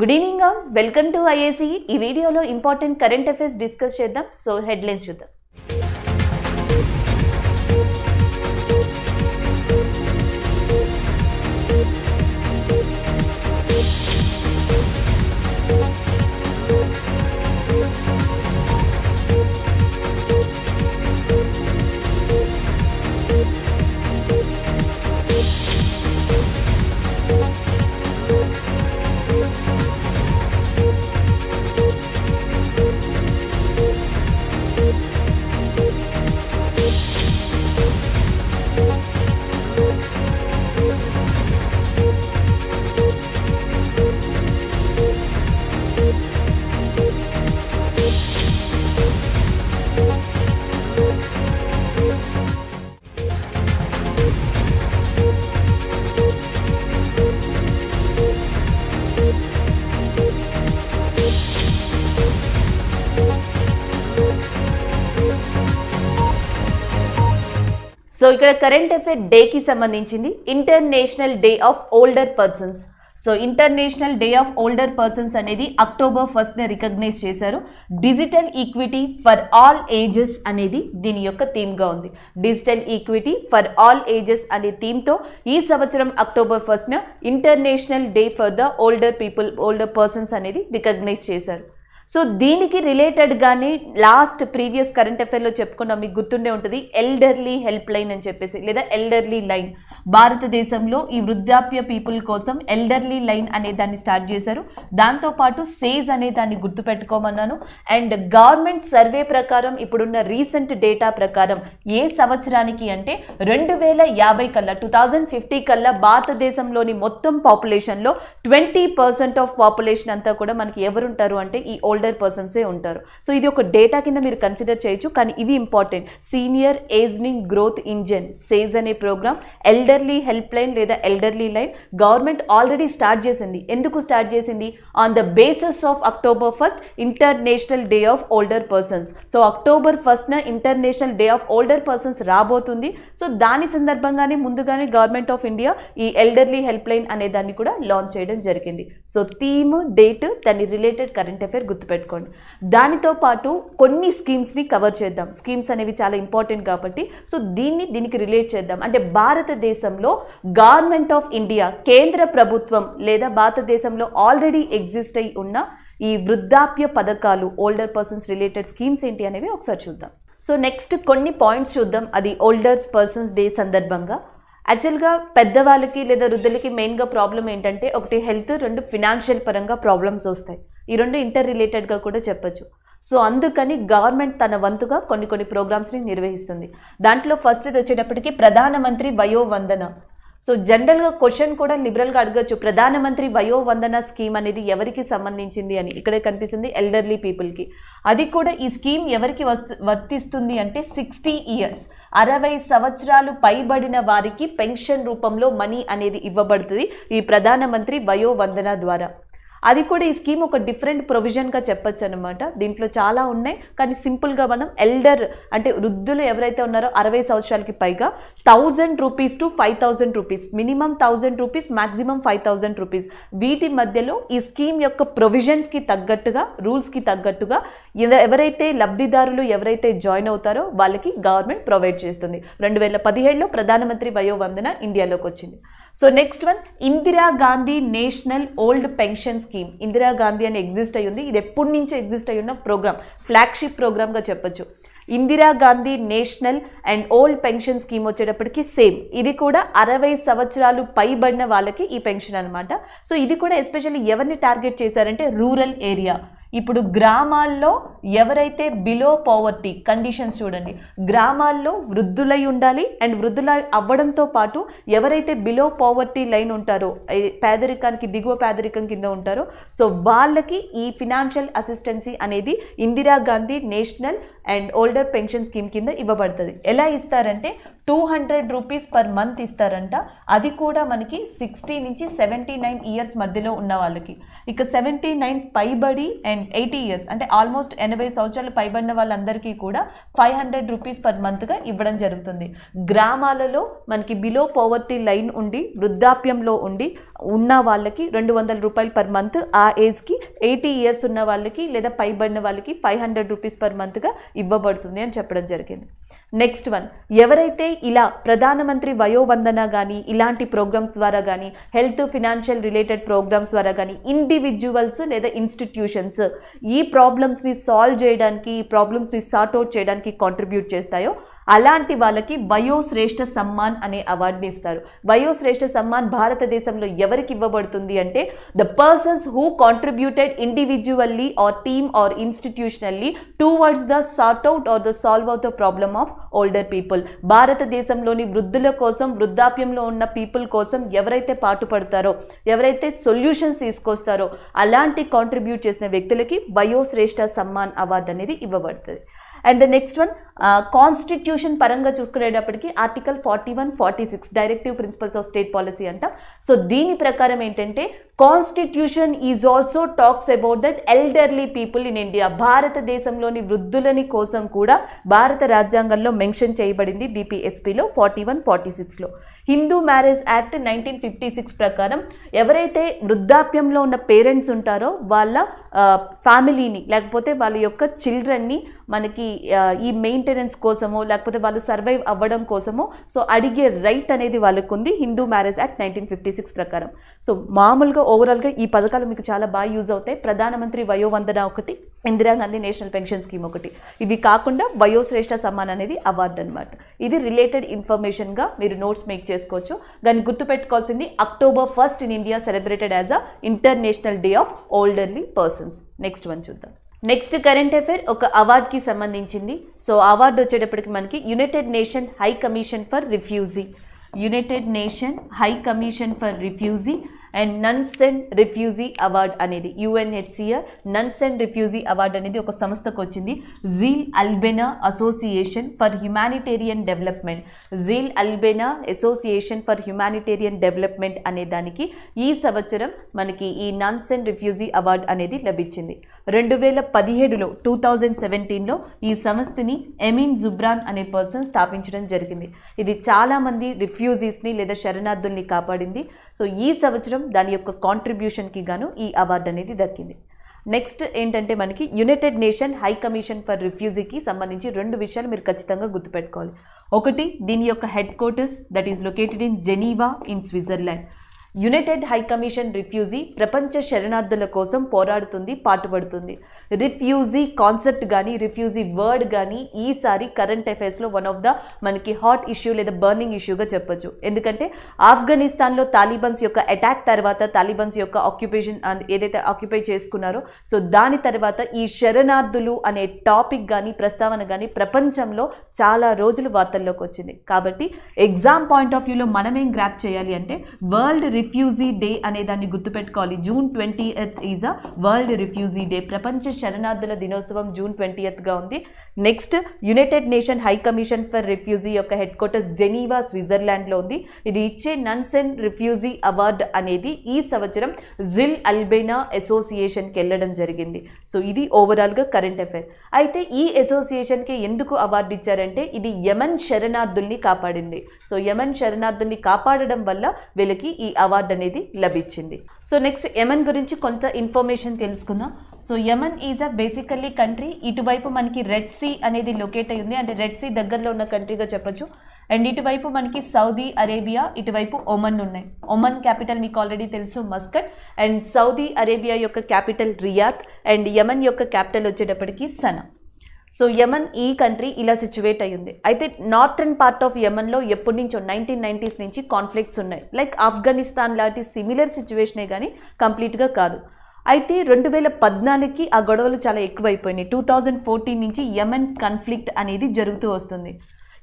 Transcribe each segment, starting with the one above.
Good evening welcome to IAC ఈ వీడియోలో important current affairs discuss చేద్దాం సో హెడ్లైన్స్ చూద్దాం సో ఇక్కడ కరెంట్ అఫేర్ డేకి సంబంధించింది international day of older persons so international day of older persons అనేది October ఫస్ట్న రికగ్నైజ్ చేశారు digital equity for all ages అనేది దీని యొక్క థీమ్గా ఉంది digital equity for all ages అనే థీమ్తో ఈ సంవత్సరం అక్టోబర్ ఫస్ట్న international day for the older people older persons అనేది రికగ్నైజ్ చేశారు సో దీనికి రిలేటెడ్గానే లాస్ట్ ప్రీవియస్ కరెంట్ అఫైర్లో చెప్పుకున్నాం మీకు గుర్తుండే ఉంటుంది ఎల్డర్లీ హెల్ప్ లైన్ అని చెప్పేసి లేదా ఎల్డర్లీ లైన్ భారతదేశంలో ఈ వృద్ధాప్య పీపుల్ కోసం ఎల్డర్లీ లైన్ అనే దాన్ని స్టార్ట్ చేశారు దాంతోపాటు సేజ్ అనే దాన్ని గుర్తుపెట్టుకోమన్నాను అండ్ గవర్నమెంట్ సర్వే ప్రకారం ఇప్పుడున్న రీసెంట్ డేటా ప్రకారం ఏ సంవత్సరానికి అంటే రెండు వేల యాభై కల్లా టూ థౌజండ్ ఫిఫ్టీ కల్లా భారతదేశంలోని మొత్తం పాపులేషన్లో ట్వంటీ పర్సెంట్ ఆఫ్ పాపులేషన్ అంతా కూడా మనకి ఎవరుంటారు అంటే ఈ ఓల్డ్ ఓల్డర్ పర్సన్సే ఉంటారు సో ఇది ఒక డేటా కింద మీరు కన్సిడర్ చేయొచ్చు కానీ ఇవి important senior ageing growth engine SAGE అనే ప్రోగ్రామ్ ఎల్డర్లీ హెల్ప్ లైన్ లేదా elderly line government already start చేసింది ఎందుకు స్టార్ట్ చేసింది on the basis of October first international day of older persons so October ఫస్ట్న international day of older persons రాబోతుంది so దాని సందర్భంగానే ముందుగానే గవర్నమెంట్ ఆఫ్ ఇండియా ఈ ఎల్డర్లీ హెల్ప్ లైన్ అనే దాన్ని కూడా లాంచ్ చేయడం జరిగింది సో థీమ్ డేట్ దాన్ని రిలేటెడ్ కరెంట్ అఫైర్ గుర్తు గుర్తుపెట్టుకోండి దానితో పాటు కొన్ని స్కీమ్స్ని కవర్ చేద్దాం స్కీమ్స్ అనేవి చాలా ఇంపార్టెంట్ కాబట్టి సో దీన్ని దీనికి రిలేట్ చేద్దాం అంటే భారతదేశంలో గవర్నమెంట్ ఆఫ్ ఇండియా కేంద్ర ప్రభుత్వం లేదా భారతదేశంలో ఆల్రెడీ ఎగ్జిస్ట్ అయి ఉన్న ఈ వృద్ధాప్య పథకాలు ఓల్డర్ పర్సన్స్ రిలేటెడ్ స్కీమ్స్ ఏంటి అనేవి ఒకసారి చూద్దాం సో నెక్స్ట్ కొన్ని పాయింట్స్ చూద్దాం అది ఓల్డర్ పర్సన్స్ డే సందర్భంగా యాక్చువల్గా పెద్దవాళ్ళకి లేదా వృద్ధులకి మెయిన్గా ప్రాబ్లం ఏంటంటే ఒకటి హెల్త్ రెండు ఫినాన్షియల్ పరంగా ప్రాబ్లమ్స్ వస్తాయి ఈ రెండు ఇంటర్ రిలేటెడ్గా కూడా చెప్పచ్చు సో అందుకని గవర్నమెంట్ తన వంతుగా కొన్ని కొన్ని ప్రోగ్రామ్స్ని నిర్వహిస్తుంది దాంట్లో ఫస్ట్ది వచ్చేటప్పటికి ప్రధానమంత్రి వయోవందన సో జనరల్గా క్వశ్చన్ కూడా లిబరల్గా అడగచ్చు ప్రధానమంత్రి వయోవందన స్కీమ్ అనేది ఎవరికి సంబంధించింది అని ఇక్కడే కనిపిస్తుంది ఎల్డర్లీ పీపుల్కి అది కూడా ఈ స్కీమ్ ఎవరికి వర్తిస్తుంది అంటే సిక్స్టీ ఇయర్స్ అరవై సంవత్సరాలు పైబడిన వారికి పెన్షన్ రూపంలో మనీ అనేది ఇవ్వబడుతుంది ఈ ప్రధానమంత్రి వయోవందన ద్వారా అది కూడా ఈ స్కీమ్ ఒక డిఫరెంట్ ప్రొవిజన్గా చెప్పొచ్చు అనమాట దీంట్లో చాలా ఉన్నాయి కానీ సింపుల్గా మనం ఎల్డర్ అంటే వృద్ధులు ఎవరైతే ఉన్నారో అరవై సంవత్సరాలకి పైగా thousand rupees to five thousand rupees minimum thousand rupees maximum five thousand rupees వీటి మధ్యలో ఈ స్కీమ్ యొక్క ప్రొవిజన్స్కి తగ్గట్టుగా రూల్స్కి తగ్గట్టుగా ఎవరైతే లబ్ధిదారులు ఎవరైతే జాయిన్ అవుతారో వాళ్ళకి గవర్నమెంట్ ప్రొవైడ్ చేస్తుంది రెండు వేల పదిహేడులో ప్రధానమంత్రి వయోవందన ఇండియాలోకి వచ్చింది so next one Indira Gandhi national old pension scheme scheme Indira Gandhi అని ఎగ్జిస్ట్ అయ్యింది ఇది ఎప్పటి నుంచో ఎగ్జిస్ట్ అయ్యి ఉన్న ప్రోగ్రామ్ ఫ్లాగ్షిప్ ప్రోగ్రామ్గా చెప్పొచ్చు Indira Gandhi national and old pension scheme వచ్చేటప్పటికి సేమ్ ఇది కూడా అరవై సంవత్సరాలు పైబడిన వాళ్ళకి ఈ పెన్షన్ అనమాట సో ఇది కూడా ఎస్పెషల్లీ ఎవరిని టార్గెట్ చేశారంటే రూరల్ ఏరియా ఇప్పుడు గ్రామాల్లో ఎవరైతే బిలో పవర్టీ కండిషన్స్ చూడండి గ్రామాల్లో వృద్ధులై ఉండాలి అండ్ వృద్ధులై అవ్వడంతో పాటు ఎవరైతే బిలో పవర్టీ లైన్ ఉంటారో పేదరికానికి దిగువ పేదరికం కింద ఉంటారో సో వాళ్ళకి ఈ ఫినాన్షియల్ అసిస్టెన్సీ అనేది Indira Gandhi national and older pension scheme కింద ఇవ్వబడుతుంది ఎలా ఇస్తారంటే two hundred rupees per month ఇస్తారంట అది కూడా మనకి సిక్స్టీ నుంచి సెవెంటీ నైన్ ఇయర్స్ మధ్యలో ఉన్న వాళ్ళకి ఇక సెవెంటీ నైన్ పైబడి అండ్ ఎయిటీ ఇయర్స్ అంటే ఆల్మోస్ట్ ఎనభై సంవత్సరాలు పైబడిన వాళ్ళందరికీ కూడా ఫైవ్ హండ్రెడ్ రూపీస్ పర్ మంత్గా ఇవ్వడం జరుగుతుంది గ్రామాలలో మనకి బిలో పోవర్టీ లైన్ ఉండి వృద్ధాప్యంలో ఉండి ఉన్న వాళ్ళకి రెండు వందల రూపాయలు పర్ మంత్ ఆ ఏజ్కి ఎయిటీ ఇయర్స్ ఉన్న వాళ్ళకి లేదా పైబడిన వాళ్ళకి ఫైవ్ హండ్రెడ్ రూపీస్ పర్ మంత్గా ఇవ్వబడుతుంది అని చెప్పడం జరిగింది నెక్స్ట్ వన్ ఎవరైతే ఇలా ప్రధానమంత్రి వయోవందన కానీ ఇలాంటి ప్రోగ్రామ్స్ ద్వారా కానీ హెల్త్ ఫినాన్షియల్ రిలేటెడ్ ప్రోగ్రామ్స్ ద్వారా కానీ ఇండివిజువల్స్ లేదా ఇన్స్టిట్యూషన్స్ ఈ ప్రాబ్లమ్స్ని సాల్వ్ చేయడానికి ఈ ప్రాబ్లమ్స్ని సార్ట్అవుట్ చేయడానికి కాంట్రిబ్యూట్ చేస్తాయో అలాంటి వాళ్ళకి వయోశ్రేష్ఠ సమ్మాన్ అనే అవార్డుని ఇస్తారు వయోశ్రేష్ఠ సమ్మాన్ భారతదేశంలో ఎవరికి ఇవ్వబడుతుంది అంటే the persons who contributed individually or team or institutionally towards the sort out or the solve out the problem of older people భారతదేశంలోని వృద్ధుల కోసం వృద్ధాప్యంలో ఉన్న పీపుల్ కోసం ఎవరైతే పాటుపడతారో ఎవరైతే సొల్యూషన్స్ తీసుకొస్తారో అలాంటి కాంట్రిబ్యూట్ చేసిన వ్యక్తులకి వయోశ్రేష్ఠ సమ్మాన్ అవార్డు అనేది ఇవ్వబడుతుంది and the next one constitution పరంగా చూసుకునేటప్పటికి article forty one forty six directive principles of state policy అంట సో దీని ప్రకారం ఏంటంటే constitution is also talks about that elderly people in India భారతదేశంలోని వృద్ధులని కోసం కూడా భారత రాజ్యాంగంలో మెన్షన్ చేయబడింది డిపిఎస్పిలో ఫార్టీ వన్ ఫార్టీ సిక్స్లో Hindu marriage act nineteen fifty six ప్రకారం ఎవరైతే వృద్ధాప్యంలో ఉన్న పేరెంట్స్ ఉంటారో వాళ్ళ ఫ్యామిలీని లేకపోతే వాళ్ళ యొక్క చిల్డ్రన్ని మనకి ఈ మెయింటెనెన్స్ కోసమో లేకపోతే వాళ్ళు సర్వైవ్ అవ్వడం కోసమో సో అడిగే రైట్ అనేది వాళ్ళకు ఉంది Hindu marriage act nineteen fifty six ప్రకారం సో మామూలుగా ఓవరాల్గా ఈ పథకాలు మీకు చాలా బాగా యూజ్ అవుతాయి ప్రధానమంత్రి వయోవందన ఒకటి ఇందిరాగాంధీ నేషనల్ పెన్షన్ స్కీమ్ ఒకటి ఇవి కాకుండా వయోశ్రేష్ఠ సమ్మాన్ అనేది అవార్డు అనమాట ఇది రిలేటెడ్ ఇన్ఫర్మేషన్గా మీరు నోట్స్ మేక్ చేసుకోవచ్చు దాన్ని గుర్తుపెట్టుకోవాల్సింది October first in India celebrated as a international day of olderly person persons next one చూద్దాం నెక్స్ట్ కరెంట్ అఫైర్ ఒక అవార్డ్కి సంబంధించింది సో అవార్డు వచ్చేటప్పటికి మనకి United Nation High Commission for Refugee United Nation High Commission for Refugee and Nansen refugee award అనేది UNHCR Nansen refugee award అనేది ఒక సంస్థకు వచ్చింది Jeel Albena association for humanitarian development Jeel Albena association for humanitarian development అనే దానికి ఈ సంవత్సరం మనకి ఈ నన్సెన్ రిఫ్యూజీ అవార్డ్ అనేది లభించింది రెండు వేల పదిహేడులో టూ థౌజండ్ సెవెంటీన్లో ఈ సంస్థని ఎమిన్ జుబ్రాన్ అనే పర్సన్ స్థాపించడం జరిగింది ఇది చాలామంది రిఫ్యూజీస్ని లేదా శరణార్థుల్ని కాపాడింది సో ఈ సంవత్సరం దాని యొక్క కాంట్రిబ్యూషన్కి గాను ఈ అవార్డు అనేది దక్కింది నెక్స్ట్ ఏంటంటే మనకి United Nation High Commission for రిఫ్యూజీకి సంబంధించి రెండు విషయాలు మీరు ఖచ్చితంగా గుర్తుపెట్టుకోవాలి ఒకటి దీని యొక్క headquarters that is located in Geneva in Switzerland United High Commission refugee ప్రపంచ శరణార్థుల కోసం పోరాడుతుంది పాటుపడుతుంది రిఫ్యూజీ కాన్సెప్ట్ కానీ రిఫ్యూజీ వర్డ్ కానీ ఈసారి కరెంట్ అఫైర్స్లో వన్ ఆఫ్ ద మనకి హాట్ ఇష్యూ లేదా బర్నింగ్ ఇష్యూగా చెప్పొచ్చు ఎందుకంటే ఆఫ్ఘనిస్తాన్లో తాలిబన్స్ యొక్క అటాక్ తర్వాత తాలిబన్స్ యొక్క ఆక్యుపేషన్ ఏదైతే ఆక్యుపై చేసుకున్నారో సో దాని తర్వాత ఈ శరణార్థులు అనే టాపిక్ కానీ ప్రస్తావన కానీ ప్రపంచంలో చాలా రోజులు వార్తల్లోకి వచ్చింది కాబట్టి ఎగ్జామ్ పాయింట్ ఆఫ్ వ్యూలో మనమేం గ్రాప్ చేయాలి అంటే వరల్డ్ రిఫ్యూజీ డే అనే దాన్ని గుర్తుపెట్టుకోవాలి June twentieth is a world refugee day ప్రపంచ శరణార్థుల దినోత్సవం జూన్ ట్వంటీ ఎత్గా ఉంది next United Nation High Commission for refugee యొక్క హెడ్ క్వార్టర్ జెనీవా స్విట్జర్లాండ్లో ఉంది ఇది ఇచ్చే నన్సెన్ రిఫ్యూజీ అవార్డు అనేది ఈ సంవత్సరం జిల్ అల్బేనా అసోసియేషన్కి వెళ్ళడం జరిగింది సో ఇది ఓవరాల్గా కరెంట్ అఫైర్ అయితే ఈ అసోసియేషన్కి ఎందుకు అవార్డు ఇచ్చారంటే ఇది యమన్ శరణార్థుల్ని కాపాడింది సో యమన్ శరణార్థుల్ని కాపాడడం వల్ల వీళ్ళకి ఈ అవార్డు అవార్డు అనేది లభించింది సో నెక్స్ట్ యమన్ గురించి కొంత ఇన్ఫర్మేషన్ తెలుసుకుందాం so Yemen is a basically country ఇటువైపు మనకి రెడ్ సీ అనేది లొకేట్ అయ్యింది అంటే రెడ్ సీ దగ్గరలో ఉన్న కంట్రీగా చెప్పొచ్చు అండ్ ఇటువైపు మనకి సౌదీ అరేబియా ఇటువైపు ఒమన్ ఉన్నాయి ఒమన్ క్యాపిటల్ మీకు ఆల్రెడీ తెలుసు మస్కట్ అండ్ సౌదీ అరేబియా యొక్క క్యాపిటల్ రియాత్ అండ్ యమన్ యొక్క క్యాపిటల్ వచ్చేటప్పటికి సనా సో యమన్ ఈ కంట్రీ ఇలా సిచ్యువేట్ అయ్యింది అయితే నార్థర్న్ పార్ట్ ఆఫ్ యమన్లో ఎప్పటి నుంచో నైన్టీన్ నైన్టీస్ నుంచి కాన్ఫ్లిక్ట్స్ ఉన్నాయి లైక్ ఆఫ్ఘనిస్తాన్ లాంటి సిమిలర్ సిచ్యువేషనే కానీ కంప్లీట్గా కాదు అయితే రెండు వేల పద్నాలుగుకి ఆ గొడవలు చాలా ఎక్కువైపోయినాయి టూ థౌజండ్ ఫోర్టీన్ నుంచి యమన్ కన్ఫ్లిక్ట్ అనేది జరుగుతూ వస్తుంది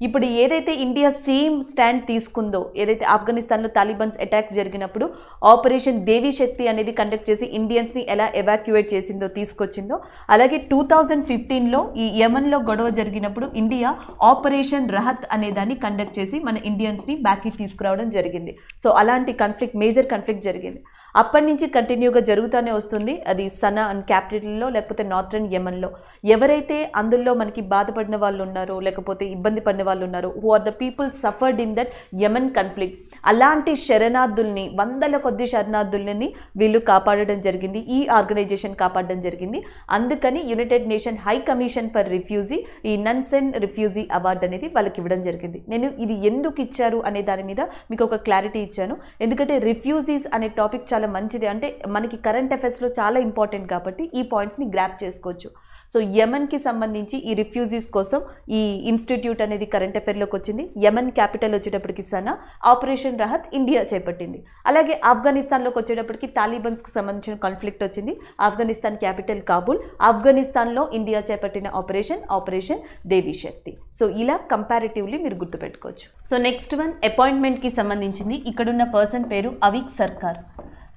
ఇప్పుడు ఏదైతే ఇండియా సేమ్ స్టాండ్ తీసుకుందో ఏదైతే ఆఫ్ఘనిస్తాన్లో తాలిబాన్స్ అటాక్స్ జరిగినప్పుడు ఆపరేషన్ దేవీ శక్తి అనేది కండక్ట్ చేసి ఇండియన్స్ని ఎలా ఎవాక్యువేట్ చేసిందో తీసుకొచ్చిందో అలాగే టూ థౌజండ్ ఫిఫ్టీన్లో ఈ యమన్లో గొడవ జరిగినప్పుడు ఇండియా ఆపరేషన్ రహత్ అనే దాన్ని కండక్ట్ చేసి మన ఇండియన్స్ని బ్యాక్కి తీసుకురావడం జరిగింది సో అలాంటి కన్ఫ్లిక్ట్ మేజర్ కన్ఫ్లిక్ట్ జరిగింది అప్పటి నుంచి కంటిన్యూగా జరుగుతూనే వస్తుంది అది సన అండ్ క్యాపిటల్లో లేకపోతే నార్థన్ యమన్లో ఎవరైతే అందులో మనకి బాధపడిన వాళ్ళు ఉన్నారో లేకపోతే ఇబ్బంది పడిన వాళ్ళు ఉన్నారో who are the people suffered in that Yemen conflict అలాంటి శరణార్థుల్ని వందల కొద్ది శరణార్థులని వీళ్ళు కాపాడడం జరిగింది ఈ ఆర్గనైజేషన్ కాపాడడం జరిగింది అందుకని United Nation High Commission for refugee ఈ నన్సెన్ రిఫ్యూజీ అవార్డు అనేది వాళ్ళకి ఇవ్వడం జరిగింది నేను ఇది ఎందుకు ఇచ్చారు అనే దాని మీద మీకు ఒక క్లారిటీ ఇచ్చాను ఎందుకంటే రిఫ్యూజీస్ అనే టాపిక్ చాలా మంచిది అంటే మనకి కరెంట్ అఫైర్స్లో చాలా ఇంపార్టెంట్ కాబట్టి ఈ పాయింట్స్ని గ్రాప్ చేసుకోవచ్చు సో యమన్కి సంబంధించి ఈ రిఫ్యూజీస్ కోసం ఈ ఇన్స్టిట్యూట్ అనేది కరెంట్ అఫైర్లోకి వచ్చింది యమన్ క్యాపిటల్ వచ్చేటప్పటికి సనా ఆపరేషన్ రహత్ ఇండియా చేపట్టింది అలాగే ఆఫ్ఘనిస్తాన్లోకి వచ్చేటప్పటికి తాలిబన్స్కి సంబంధించిన కాన్ఫ్లిక్ట్ వచ్చింది ఆఫ్ఘనిస్తాన్ క్యాపిటల్ కాబూల్ ఆఫ్ఘనిస్తాన్లో ఇండియా చేపట్టిన operation operation Devi Shakti so ఇలా కంపారిటివ్లీ మీరు గుర్తుపెట్టుకోవచ్చు సో నెక్స్ట్ వన్ అపాయింట్మెంట్కి సంబంధించింది ఇక్కడున్న పర్సన్ పేరు అవిక్ సర్కార్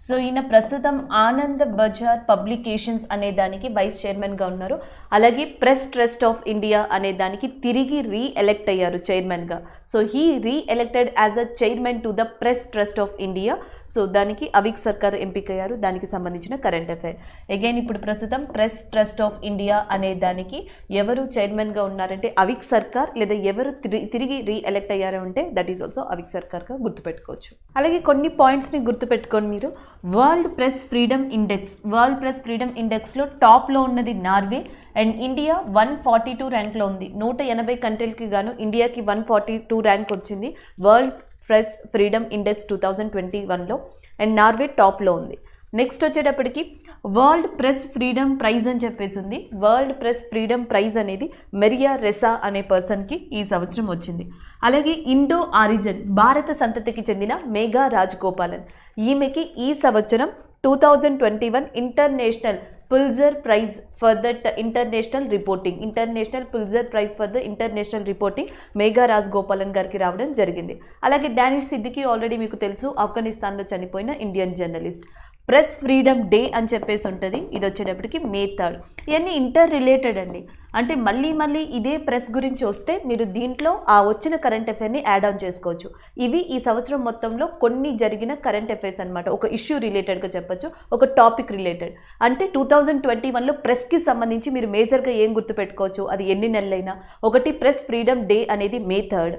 సో ఈయన ప్రస్తుతం ఆనంద్ బజార్ పబ్లికేషన్స్ అనే దానికి వైస్ చైర్మన్గా ఉన్నారు అలాగే ప్రెస్ ట్రస్ట్ ఆఫ్ ఇండియా అనే దానికి తిరిగి రీఎలెక్ట్ అయ్యారు చైర్మన్గా so he reelected as a chairman to the press trust of India so దానికి అవిక్ సర్కార్ ఎంపిక అయ్యారు దానికి సంబంధించిన కరెంట్ అఫైర్ అగైన్ ఇప్పుడు ప్రస్తుతం ప్రెస్ ట్రస్ట్ ఆఫ్ ఇండియా అనే దానికి ఎవరు చైర్మన్గా ఉన్నారంటే అవిక్ సర్కార్ లేదా ఎవరు తిరిగి రీఎలెక్ట్ అయ్యారు అంటే దట్ ఈస్ ఆల్సో అవిక్ సర్కార్గా గుర్తుపెట్టుకోవచ్చు అలాగే కొన్ని పాయింట్స్ని గుర్తుపెట్టుకొని మీరు world press freedom index world press freedom ఇండెక్స్లో టాప్లో ఉన్నది Norway and India one forty two ర్యాంక్లో ఉంది నూట ఎనభై కంట్రీలకి గాను ఇండియాకి వన్ ఫార్టీ టూ ర్యాంక్ వచ్చింది world press freedom index two thousand twenty వన్లో అండ్ నార్వే టాప్లో ఉంది నెక్స్ట్ వచ్చేటప్పటికి వరల్డ్ ప్రెస్ ఫ్రీడమ్ ప్రైజ్ అని చెప్పేసి ఉంది వరల్డ్ ప్రెస్ ఫ్రీడమ్ ప్రైజ్ అనేది మెరియా రెసా అనే పర్సన్కి ఈ సంవత్సరం వచ్చింది అలాగే ఇండో ఆరిజన్ భారత సంతతికి చెందిన మేఘా రాజ్ గోపాలన్ ఈమెకి ఈ సంవత్సరం two thousand twenty one international Pulitzer prize for the international reporting international Pulitzer prize for the international reporting Megha Raj Gopalan గారికి రావడం జరిగింది అలాగే డానిష్ సిద్దికి ఆల్రెడీ మీకు తెలుసు ఆఫ్ఘనిస్తాన్లో చనిపోయిన Indian journalist press freedom day అని చెప్పేసి ఉంటుంది ఇది వచ్చేటప్పటికి మే థర్డ్ ఇవన్నీ ఇంటర్ రిలేటెడ్ అండి అంటే మళ్ళీ మళ్ళీ ఇదే ప్రెస్ గురించి వస్తే మీరు దీంట్లో ఆ వచ్చిన కరెంట్ అఫైర్ని యాడ్ ఆన్ చేసుకోవచ్చు ఇవి ఈ సంవత్సరం మొత్తంలో కొన్ని జరిగిన కరెంట్ అఫేర్స్ అనమాట ఒక ఇష్యూ రిలేటెడ్గా చెప్పచ్చు ఒక టాపిక్ రిలేటెడ్ అంటే టూ థౌజండ్ ట్వంటీ వన్లో ప్రెస్కి సంబంధించి మీరు మేజర్గా ఏం గుర్తుపెట్టుకోవచ్చు అది ఎన్ని నెలలైనా ఒకటి ప్రెస్ ఫ్రీడమ్ డే అనేది మే థర్డ్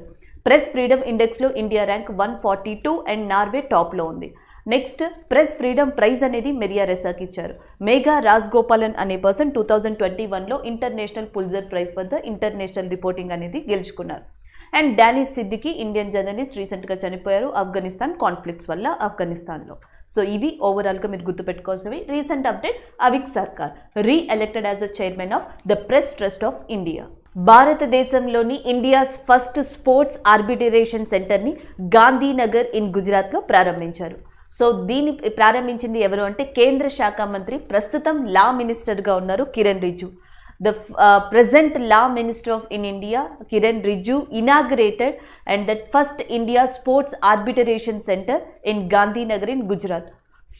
ప్రెస్ ఫ్రీడమ్ ఇండెక్స్లో India rank one forty two and Norway టాప్లో ఉంది నెక్స్ట్ ప్రెస్ ఫ్రీడమ్ ప్రైజ్ అనేది మెరియా రెసాక్ ఇచ్చారు మేఘా రాజ్ గోపాలన్ అనే పర్సన్ టూ థౌజండ్ ట్వంటీ వన్లో ఇంటర్నేషనల్ పుల్జర్ ప్రైజ్ వద్ద ఇంటర్నేషనల్ రిపోర్టింగ్ అనేది గెలుచుకున్నారు and Danish Siddiqui Indian journalist రీసెంట్గా చనిపోయారు ఆఫ్ఘనిస్తాన్ కాన్ఫ్లిక్ట్స్ వల్ల ఆఫ్ఘనిస్తాన్లో సో ఇవి ఓవరాల్గా మీరు గుర్తుపెట్టుకోవాల్సినవి recent update Avik Sarkar re elected as a chairman of the press trust of India భారతదేశంలోని ఇండియాస్ ఫస్ట్ స్పోర్ట్స్ ఆర్బిటరేషన్ సెంటర్ని గాంధీనగర్ ఇన్ గుజరాత్లో ప్రారంభించారు సో దీన్ని ప్రారంభించింది ఎవరు అంటే కేంద్ర శాఖ మంత్రి ప్రస్తుతం లా మినిస్టర్గా ఉన్నారు Kiran Rijiju the present law minister of in India Kiran Rijiju inaugurated and that first India sports arbitration centre in Gandhinagar in Gujarat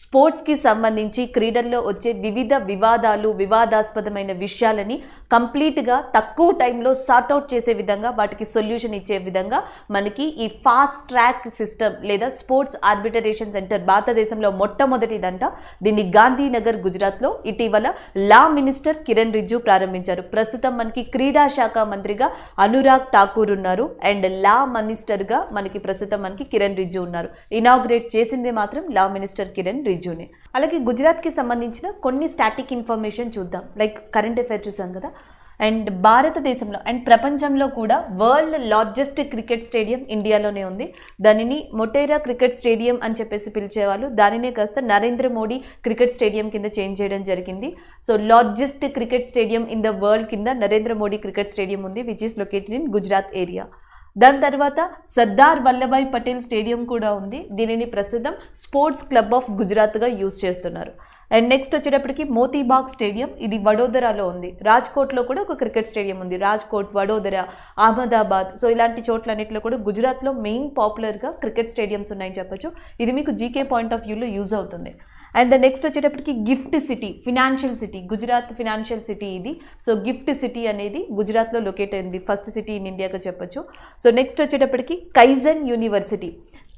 స్పోర్ట్స్కి సంబంధించి క్రీడల్లో వచ్చే వివిధ వివాదాలు వివాదాస్పదమైన విషయాలని కంప్లీట్గా తక్కువ టైంలో సార్ట్అవుట్ చేసే విధంగా వాటికి సొల్యూషన్ ఇచ్చే విధంగా మనకి ఈ ఫాస్ట్ ట్రాక్ సిస్టమ్ లేదా స్పోర్ట్స్ ఆర్బిటరేషన్ సెంటర్ భారతదేశంలో మొట్టమొదటిదంట దీన్ని గాంధీనగర్ గుజరాత్లో ఇటీవల లా మినిస్టర్ కిరణ్ రిజ్జు ప్రారంభించారు ప్రస్తుతం మనకి క్రీడా శాఖ మంత్రిగా అనురాగ్ ఠాకూర్ ఉన్నారు అండ్ లా మినిస్టర్గా మనకి ప్రస్తుతం మనకి కిరణ్ రిజ్జు ఉన్నారు ఇనాగ్రేట్ చేసింది మాత్రం లా మినిస్టర్ కిరణ్ రిజ్యూనే అలాగే గుజరాత్కి సంబంధించిన కొన్ని స్టాటిక్ ఇన్ఫర్మేషన్ చూద్దాం లైక్ కరెంట్ అఫైర్ చూసాం కదా అండ్ భారతదేశంలో అండ్ ప్రపంచంలో కూడా వరల్డ్ లార్జెస్ట్ క్రికెట్ స్టేడియం ఇండియాలోనే ఉంది దానిని మొటేరా క్రికెట్ స్టేడియం అని చెప్పేసి పిలిచేవాళ్ళు దానినే కాస్త నరేంద్ర మోడీ క్రికెట్ స్టేడియం కింద చేంజ్ చేయడం జరిగింది so largest cricket stadium in the world కింద నరేంద్ర మోడీ క్రికెట్ స్టేడియం ఉంది which is located in Gujarat area దాని తర్వాత సర్దార్ వల్లభాయ్ పటేల్ స్టేడియం కూడా ఉంది దీనిని ప్రస్తుతం స్పోర్ట్స్ క్లబ్ ఆఫ్ గుజరాత్గా యూజ్ చేస్తున్నారు అండ్ నెక్స్ట్ వచ్చేటప్పటికి మోతీబాగ్ స్టేడియం ఇది వడోదరాలో ఉంది రాజ్కోట్లో కూడా ఒక క్రికెట్ స్టేడియం ఉంది రాజ్కోట్ వడోదర అహ్మదాబాద్ సో ఇలాంటి చోట్లన్నింటిలో కూడా గుజరాత్లో మెయిన్ పాపులర్గా క్రికెట్ స్టేడియంస్ ఉన్నాయని చెప్పొచ్చు ఇది మీకు జీకే పాయింట్ ఆఫ్ వ్యూలో యూజ్ అవుతుంది అండ్ ద నెక్స్ట్ వచ్చేటప్పటికి gift city financial city Gujarat financial city ఇది సో గిఫ్ట్ సిటీ అనేది గుజరాత్లో లొకేట్ అయింది ఫస్ట్ సిటీ ఇన్ ఇండియాగా చెప్పొచ్చు సో నెక్స్ట్ వచ్చేటప్పటికి కైజన్ యూనివర్సిటీ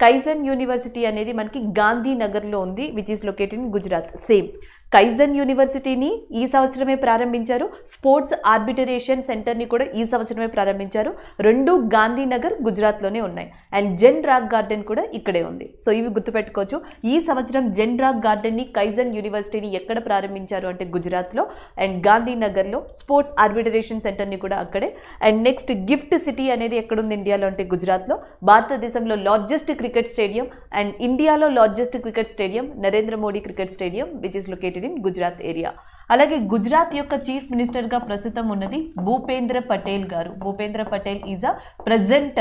కైజన్ యూనివర్సిటీ అనేది మనకి గాంధీనగర్లో ఉంది which is located in Gujarat same కైజన్ యూనివర్సిటీని ఈ సంవత్సరమే ప్రారంభించారు స్పోర్ట్స్ ఆర్బిటరేషన్ సెంటర్ని కూడా ఈ సంవత్సరమే ప్రారంభించారు రెండు గాంధీనగర్ గుజరాత్లోనే ఉన్నాయి అండ్ జెన్ రాక్ గార్డెన్ కూడా ఇక్కడే ఉంది సో ఇవి గుర్తుపెట్టుకోవచ్చు ఈ సంవత్సరం జెన్ రాక్ గార్డెన్ని కైజన్ యూనివర్సిటీని ఎక్కడ ప్రారంభించారు అంటే గుజరాత్లో అండ్ గాంధీనగర్లో స్పోర్ట్స్ ఆర్బిటరేషన్ సెంటర్ని కూడా అక్కడే అండ్ నెక్స్ట్ గిఫ్ట్ సిటీ అనేది ఎక్కడుంది ఇండియాలో అంటే గుజరాత్లో భారతదేశంలో లార్జెస్ట్ క్రికెట్ స్టేడియం అండ్ ఇండియాలో largest cricket stadium Narendra Modi cricket stadium which is located located in Gujarat area. అలాగే గుజరాత్ యొక్క చీఫ్ మినిస్టర్గా ప్రస్తుతం ఉన్నది భూపేంద్ర పటేల్ గారు Bhupendra Patel is a present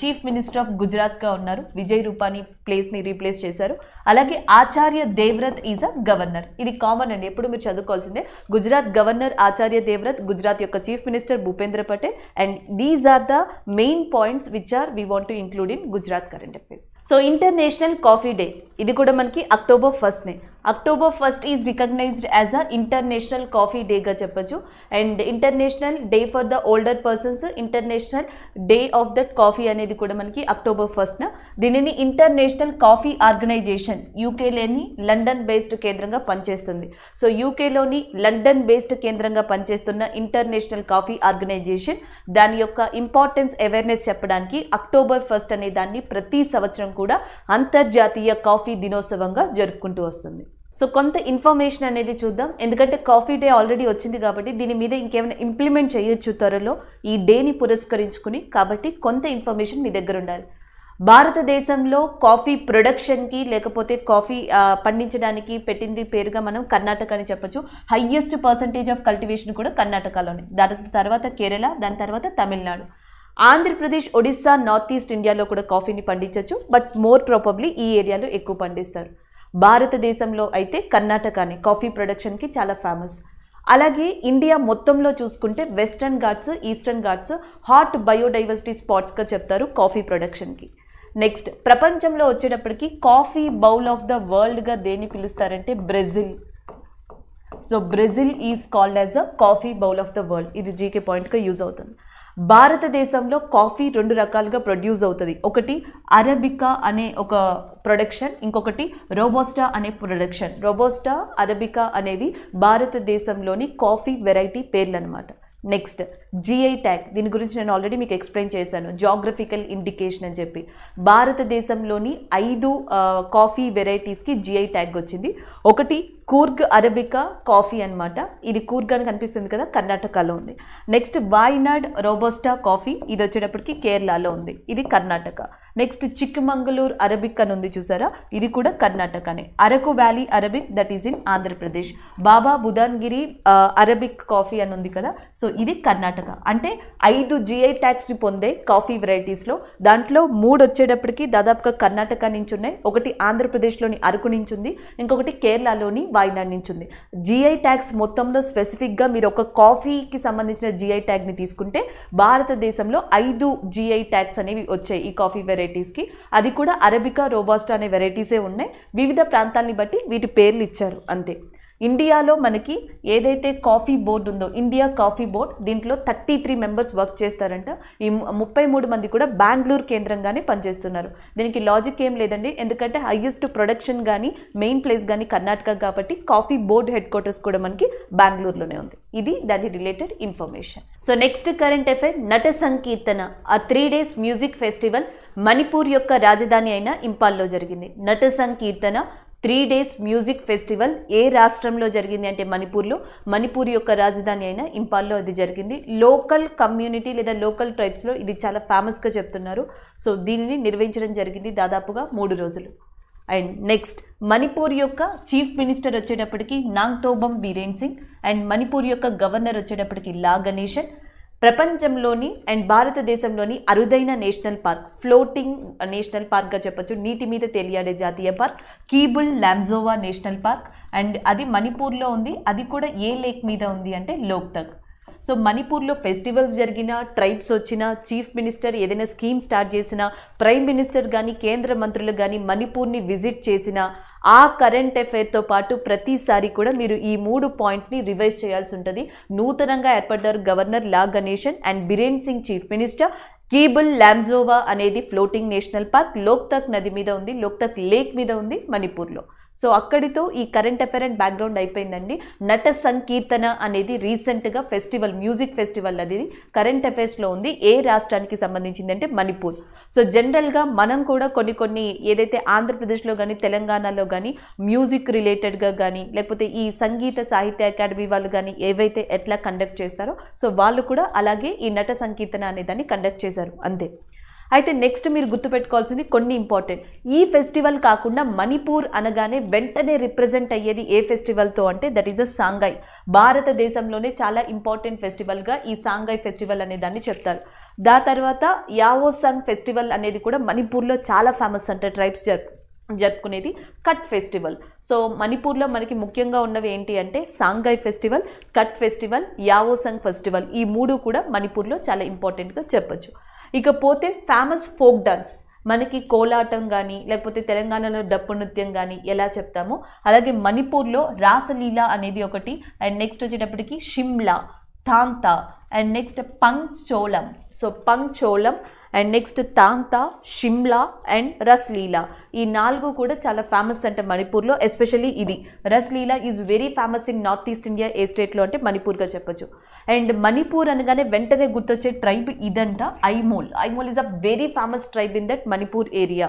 chief minister of గుజరాత్గా ఉన్నారు విజయ్ రూపానీ ప్లేస్ని రీప్లేస్ చేశారు అలాగే Acharya Devvrat is a governor ఇది కామన్ అండి ఎప్పుడు మీరు చదువుకోవాల్సిందే గుజరాత్ గవర్నర్ ఆచార్య దేవ్రత్ గుజరాత్ యొక్క chief minister Bhupendra Patel and these are the main points which are we want to include in Gujarat current affairs so international coffee day ఇది కూడా మనకి అక్టోబర్ ఫస్ట్నే October first is recognised as a international coffee డేగా చెప్పచ్చు and international day for the older persons international day of that coffee అనేది కూడా మనకి October ఫస్ట్న దీనిని ఇంటర్నేషనల్ కాఫీ ఆర్గనైజేషన్ యూకేలోని లండన్ బేస్డ్ కేంద్రంగా పనిచేస్తుంది సో యూకేలోని లండన్ బేస్డ్ కేంద్రంగా పనిచేస్తున్న ఇంటర్నేషనల్ కాఫీ ఆర్గనైజేషన్ దాని యొక్క ఇంపార్టెన్స్ అవేర్నెస్ చెప్పడానికి అక్టోబర్ ఫస్ట్ అనే దాన్ని ప్రతి సంవత్సరం కూడా అంతర్జాతీయ కాఫీ దినోత్సవంగా జరుపుకుంటూ వస్తుంది సో కొంత ఇన్ఫర్మేషన్ అనేది చూద్దాం ఎందుకంటే కాఫీ డే ఆల్రెడీ వచ్చింది కాబట్టి దీని మీద ఇంకేమైనా ఇంప్లిమెంట్ చేయొచ్చు త్వరలో ఈ డేని పురస్కరించుకుని కాబట్టి కొంత ఇన్ఫర్మేషన్ మీ దగ్గర ఉండాలి భారతదేశంలో కాఫీ ప్రొడక్షన్కి లేకపోతే కాఫీ పండించడానికి పెట్టింది పేరుగా మనం కర్ణాటక అని చెప్పచ్చు హయ్యెస్ట్ పర్సంటేజ్ ఆఫ్ కల్టివేషన్ కూడా కర్ణాటకలోనే దాని తర్వాత కేరళ దాని తర్వాత తమిళనాడు ఆంధ్రప్రదేశ్ ఒడిస్సా నార్త్ ఈస్ట్ ఇండియాలో కూడా కాఫీని పండించవచ్చు బట్ మోర్ ప్రాపబ్లీ ఈ ఏరియాలో ఎక్కువ పండిస్తారు భారతదేశంలో అయితే కర్ణాటక అని కాఫీ ప్రొడక్షన్కి చాలా ఫేమస్ అలాగే ఇండియా మొత్తంలో చూసుకుంటే western ghats eastern ghats hot biodiversity స్పాట్స్గా చెప్తారు కాఫీ ప్రొడక్షన్కి నెక్స్ట్ ప్రపంచంలో వచ్చేటప్పటికి కాఫీ బౌల్ ఆఫ్ ద వరల్డ్గా దేన్ని పిలుస్తారంటే Brazil so Brazil is called as a coffee bowl of the world ఇది జీకే పాయింట్గా యూజ్ అవుతుంది భారతదేశంలో కాఫీ రెండు రకాలుగా ప్రొడ్యూస్ అవుతుంది ఒకటి అరబికా అనే ఒక ప్రొడక్షన్ ఇంకొకటి రోబోస్టా అనే ప్రొడక్షన్ రోబోస్టా అరబికా అనేవి భారతదేశంలోని కాఫీ వెరైటీ పేర్లు అనమాట నెక్స్ట్ జిఐ ట్యాగ్ దీని గురించి నేను ఆల్రెడీ మీకు ఎక్స్ప్లెయిన్ చేశాను జాగ్రఫికల్ ఇండికేషన్ అని చెప్పి భారతదేశంలోని ఐదు కాఫీ వెరైటీస్కి జిఐ ట్యాగ్ వచ్చింది ఒకటి కూర్గ్ అరబికా కాఫీ అనమాట ఇది కూర్గ్ అని కనిపిస్తుంది కదా కర్ణాటకలో ఉంది నెక్స్ట్ వాయినాడ్ రోబోస్టా కాఫీ ఇది వచ్చేటప్పటికి కేరళలో ఉంది ఇది కర్ణాటక నెక్స్ట్ చిక్కుమంగళూరు అరబిక్ అని ఉంది చూసారా ఇది కూడా కర్ణాటకనే Araku valley Arabic that is in Andhra Pradesh Baba Budhangiri Arabic coffee అని ఉంది కదా సో ఇది కర్ణాటక అంటే ఐదు జిఐ ట్యాక్స్ని పొందే కాఫీ వెరైటీస్లో దాంట్లో మూడు వచ్చేటప్పటికి దాదాపుగా కర్ణాటక నుంచి ఉన్నాయి ఒకటి ఆంధ్రప్రదేశ్లోని అరకు నుంచి ఉంది ఇంకొకటి కేరళలోని ఉంది జిఐ ట్యాక్స్ మొత్తంలో స్పెసిఫిక్గా మీరు ఒక కాఫీకి సంబంధించిన జిఐ ట్యాగ్ని తీసుకుంటే భారతదేశంలో ఐదు జిఐ ట్యాక్స్ అనేవి వచ్చాయి ఈ కాఫీ వెరైటీస్కి అది కూడా అరబికా రోబాస్టా అనే వెరైటీసే ఉన్నాయి వివిధ ప్రాంతాలని బట్టి వీటి పేర్లు ఇచ్చారు అంతే ఇండియాలో మనకి ఏదైతే కాఫీ బోర్డు ఉందో ఇండియా కాఫీ బోర్డ్ దీంట్లో థర్టీ త్రీ మెంబర్స్ వర్క్ చేస్తారంట ఈ ముప్పై మూడు మంది కూడా బెంగళూరు కేంద్రంగానే పనిచేస్తున్నారు దీనికి లాజిక్ ఏం లేదండి ఎందుకంటే హయ్యెస్ట్ ప్రొడక్షన్ కానీ మెయిన్ ప్లేస్ కానీ కర్ణాటక కాబట్టి కాఫీ బోర్డ్ హెడ్ క్వార్టర్స్ కూడా మనకి బెంగళూరులోనే ఉంది ఇది దాని related information so next current affair Nata Sankirtana ఆ three days music festival Manipur యొక్క రాజధాని అయిన ఇంపాల్లో జరిగింది Nata Sankirtana three days music festival ఏ రాష్ట్రంలో జరిగింది అంటే మణిపూర్లో మణిపూర్ యొక్క రాజధాని అయిన ఇంపాల్లో అది జరిగింది లోకల్ కమ్యూనిటీ లేదా లోకల్ ట్రైబ్స్లో ఇది చాలా ఫేమస్గా చెప్తున్నారు సో దీనిని నిర్వహించడం జరిగింది దాదాపుగా మూడు రోజులు అండ్ నెక్స్ట్ మణిపూర్ యొక్క చీఫ్ మినిస్టర్ వచ్చేటప్పటికి నాంగ్తోబం బీరేన్ సింగ్ అండ్ మణిపూర్ యొక్క గవర్నర్ వచ్చేటప్పటికి లా గణేషన్ ప్రపంచంలోని అండ్ భారతదేశంలోని అరుదైన నేషనల్ పార్క్ ఫ్లోటింగ్ నేషనల్ పార్క్గా చెప్పొచ్చు నీటి మీద తేలియాడే జాతీయ park Keibul Lamjao national park and అది మణిపూర్లో ఉంది అది కూడా ఏ లేక్ మీద ఉంది అంటే లోక్తక్ సో మణిపూర్లో ఫెస్టివల్స్ జరిగినా ట్రైబ్స్ వచ్చినా చీఫ్ మినిస్టర్ ఏదైనా స్కీమ్ స్టార్ట్ చేసినా ప్రైమ్ మినిస్టర్ కానీ కేంద్ర మంత్రులు కానీ మణిపూర్ని విజిట్ చేసినా ఆ కరెంట్ అఫైర్తో పాటు ప్రతిసారి కూడా మీరు ఈ మూడు పాయింట్స్ని రివైజ్ చేయాల్సి ఉంటుంది నూతనంగా ఏర్పడ్డారు governor La Ganesan and Biren Singh chief minister Keibul Lamjao అనేది ఫ్లోటింగ్ నేషనల్ పార్క్ లోక్తక్ నది మీద ఉంది లోక్తక్ లేక్ మీద ఉంది మణిపూర్లో సో అక్కడితో ఈ కరెంట్ అఫేర్ అండ్ బ్యాక్గ్రౌండ్ అయిపోయిందండి నట సంకీర్తన అనేది రీసెంట్గా ఫెస్టివల్ మ్యూజిక్ ఫెస్టివల్ అది కరెంట్ అఫేర్స్లో ఉంది ఏ రాష్ట్రానికి సంబంధించింది అంటే మణిపూర్ సో జనరల్గా మనం కూడా కొన్ని కొన్ని ఏదైతే ఆంధ్రప్రదేశ్లో కానీ తెలంగాణలో కానీ మ్యూజిక్ రిలేటెడ్గా కానీ లేకపోతే ఈ సంగీత సాహిత్య అకాడమీ వాళ్ళు కానీ ఏవైతే ఎట్లా కండక్ట్ చేస్తారో సో వాళ్ళు కూడా అలాగే ఈ నట సంకీర్తన అనే దాన్ని కండక్ట్ చేశారు అంతే అయితే నెక్స్ట్ మీరు గుర్తుపెట్టుకోవాల్సింది కొన్ని ఇంపార్టెంట్ ఈ ఫెస్టివల్ కాకుండా మణిపూర్ అనగానే వెంటనే రిప్రజెంట్ అయ్యేది ఏ ఫెస్టివల్తో అంటే దట్ ఈస్ అ సాంఘాయ్ భారతదేశంలోనే చాలా ఇంపార్టెంట్ ఫెస్టివల్గా ఈ సాంఘాయ్ ఫెస్టివల్ అనే దాన్ని చెప్తారు దా తర్వాత యావోసంగ్ ఫెస్టివల్ అనేది కూడా మణిపూర్లో చాలా ఫేమస్ అంటే ట్రైబ్స్ జరుపు జరుపుకునేది కట్ ఫెస్టివల్ సో మణిపూర్లో మనకి ముఖ్యంగా ఉన్నవి ఏంటి అంటే Sangai festival Kut festival Yaoshang festival ఈ మూడు కూడా మణిపూర్లో చాలా ఇంపార్టెంట్గా చెప్పచ్చు ఇకపోతే ఫేమస్ ఫోక్ డాన్స్ మనకి కోలాటం కానీ లేకపోతే తెలంగాణలో డప్పు నృత్యం కానీ ఎలా చెప్తామో అలాగే మణిపూర్లో రాసలీల అనేది ఒకటి అండ్ నెక్స్ట్ వచ్చేటప్పటికి షిమ్లా Thangta and next Pung Cholom so Pung Cholom and next Thangta షిమ్లా అండ్ రస్లీలా ఈ నాలుగు కూడా చాలా ఫేమస్ అంటే మణిపూర్లో ఎస్పెషల్లీ ఇది Raslila is very famous in north east India ఏ స్టేట్లో అంటే మణిపూర్గా చెప్పొచ్చు అండ్ మణిపూర్ అనగానే వెంటనే గుర్తొచ్చే ట్రైబ్ ఇదంట Aimol Aimol is a very famous tribe in that Manipur area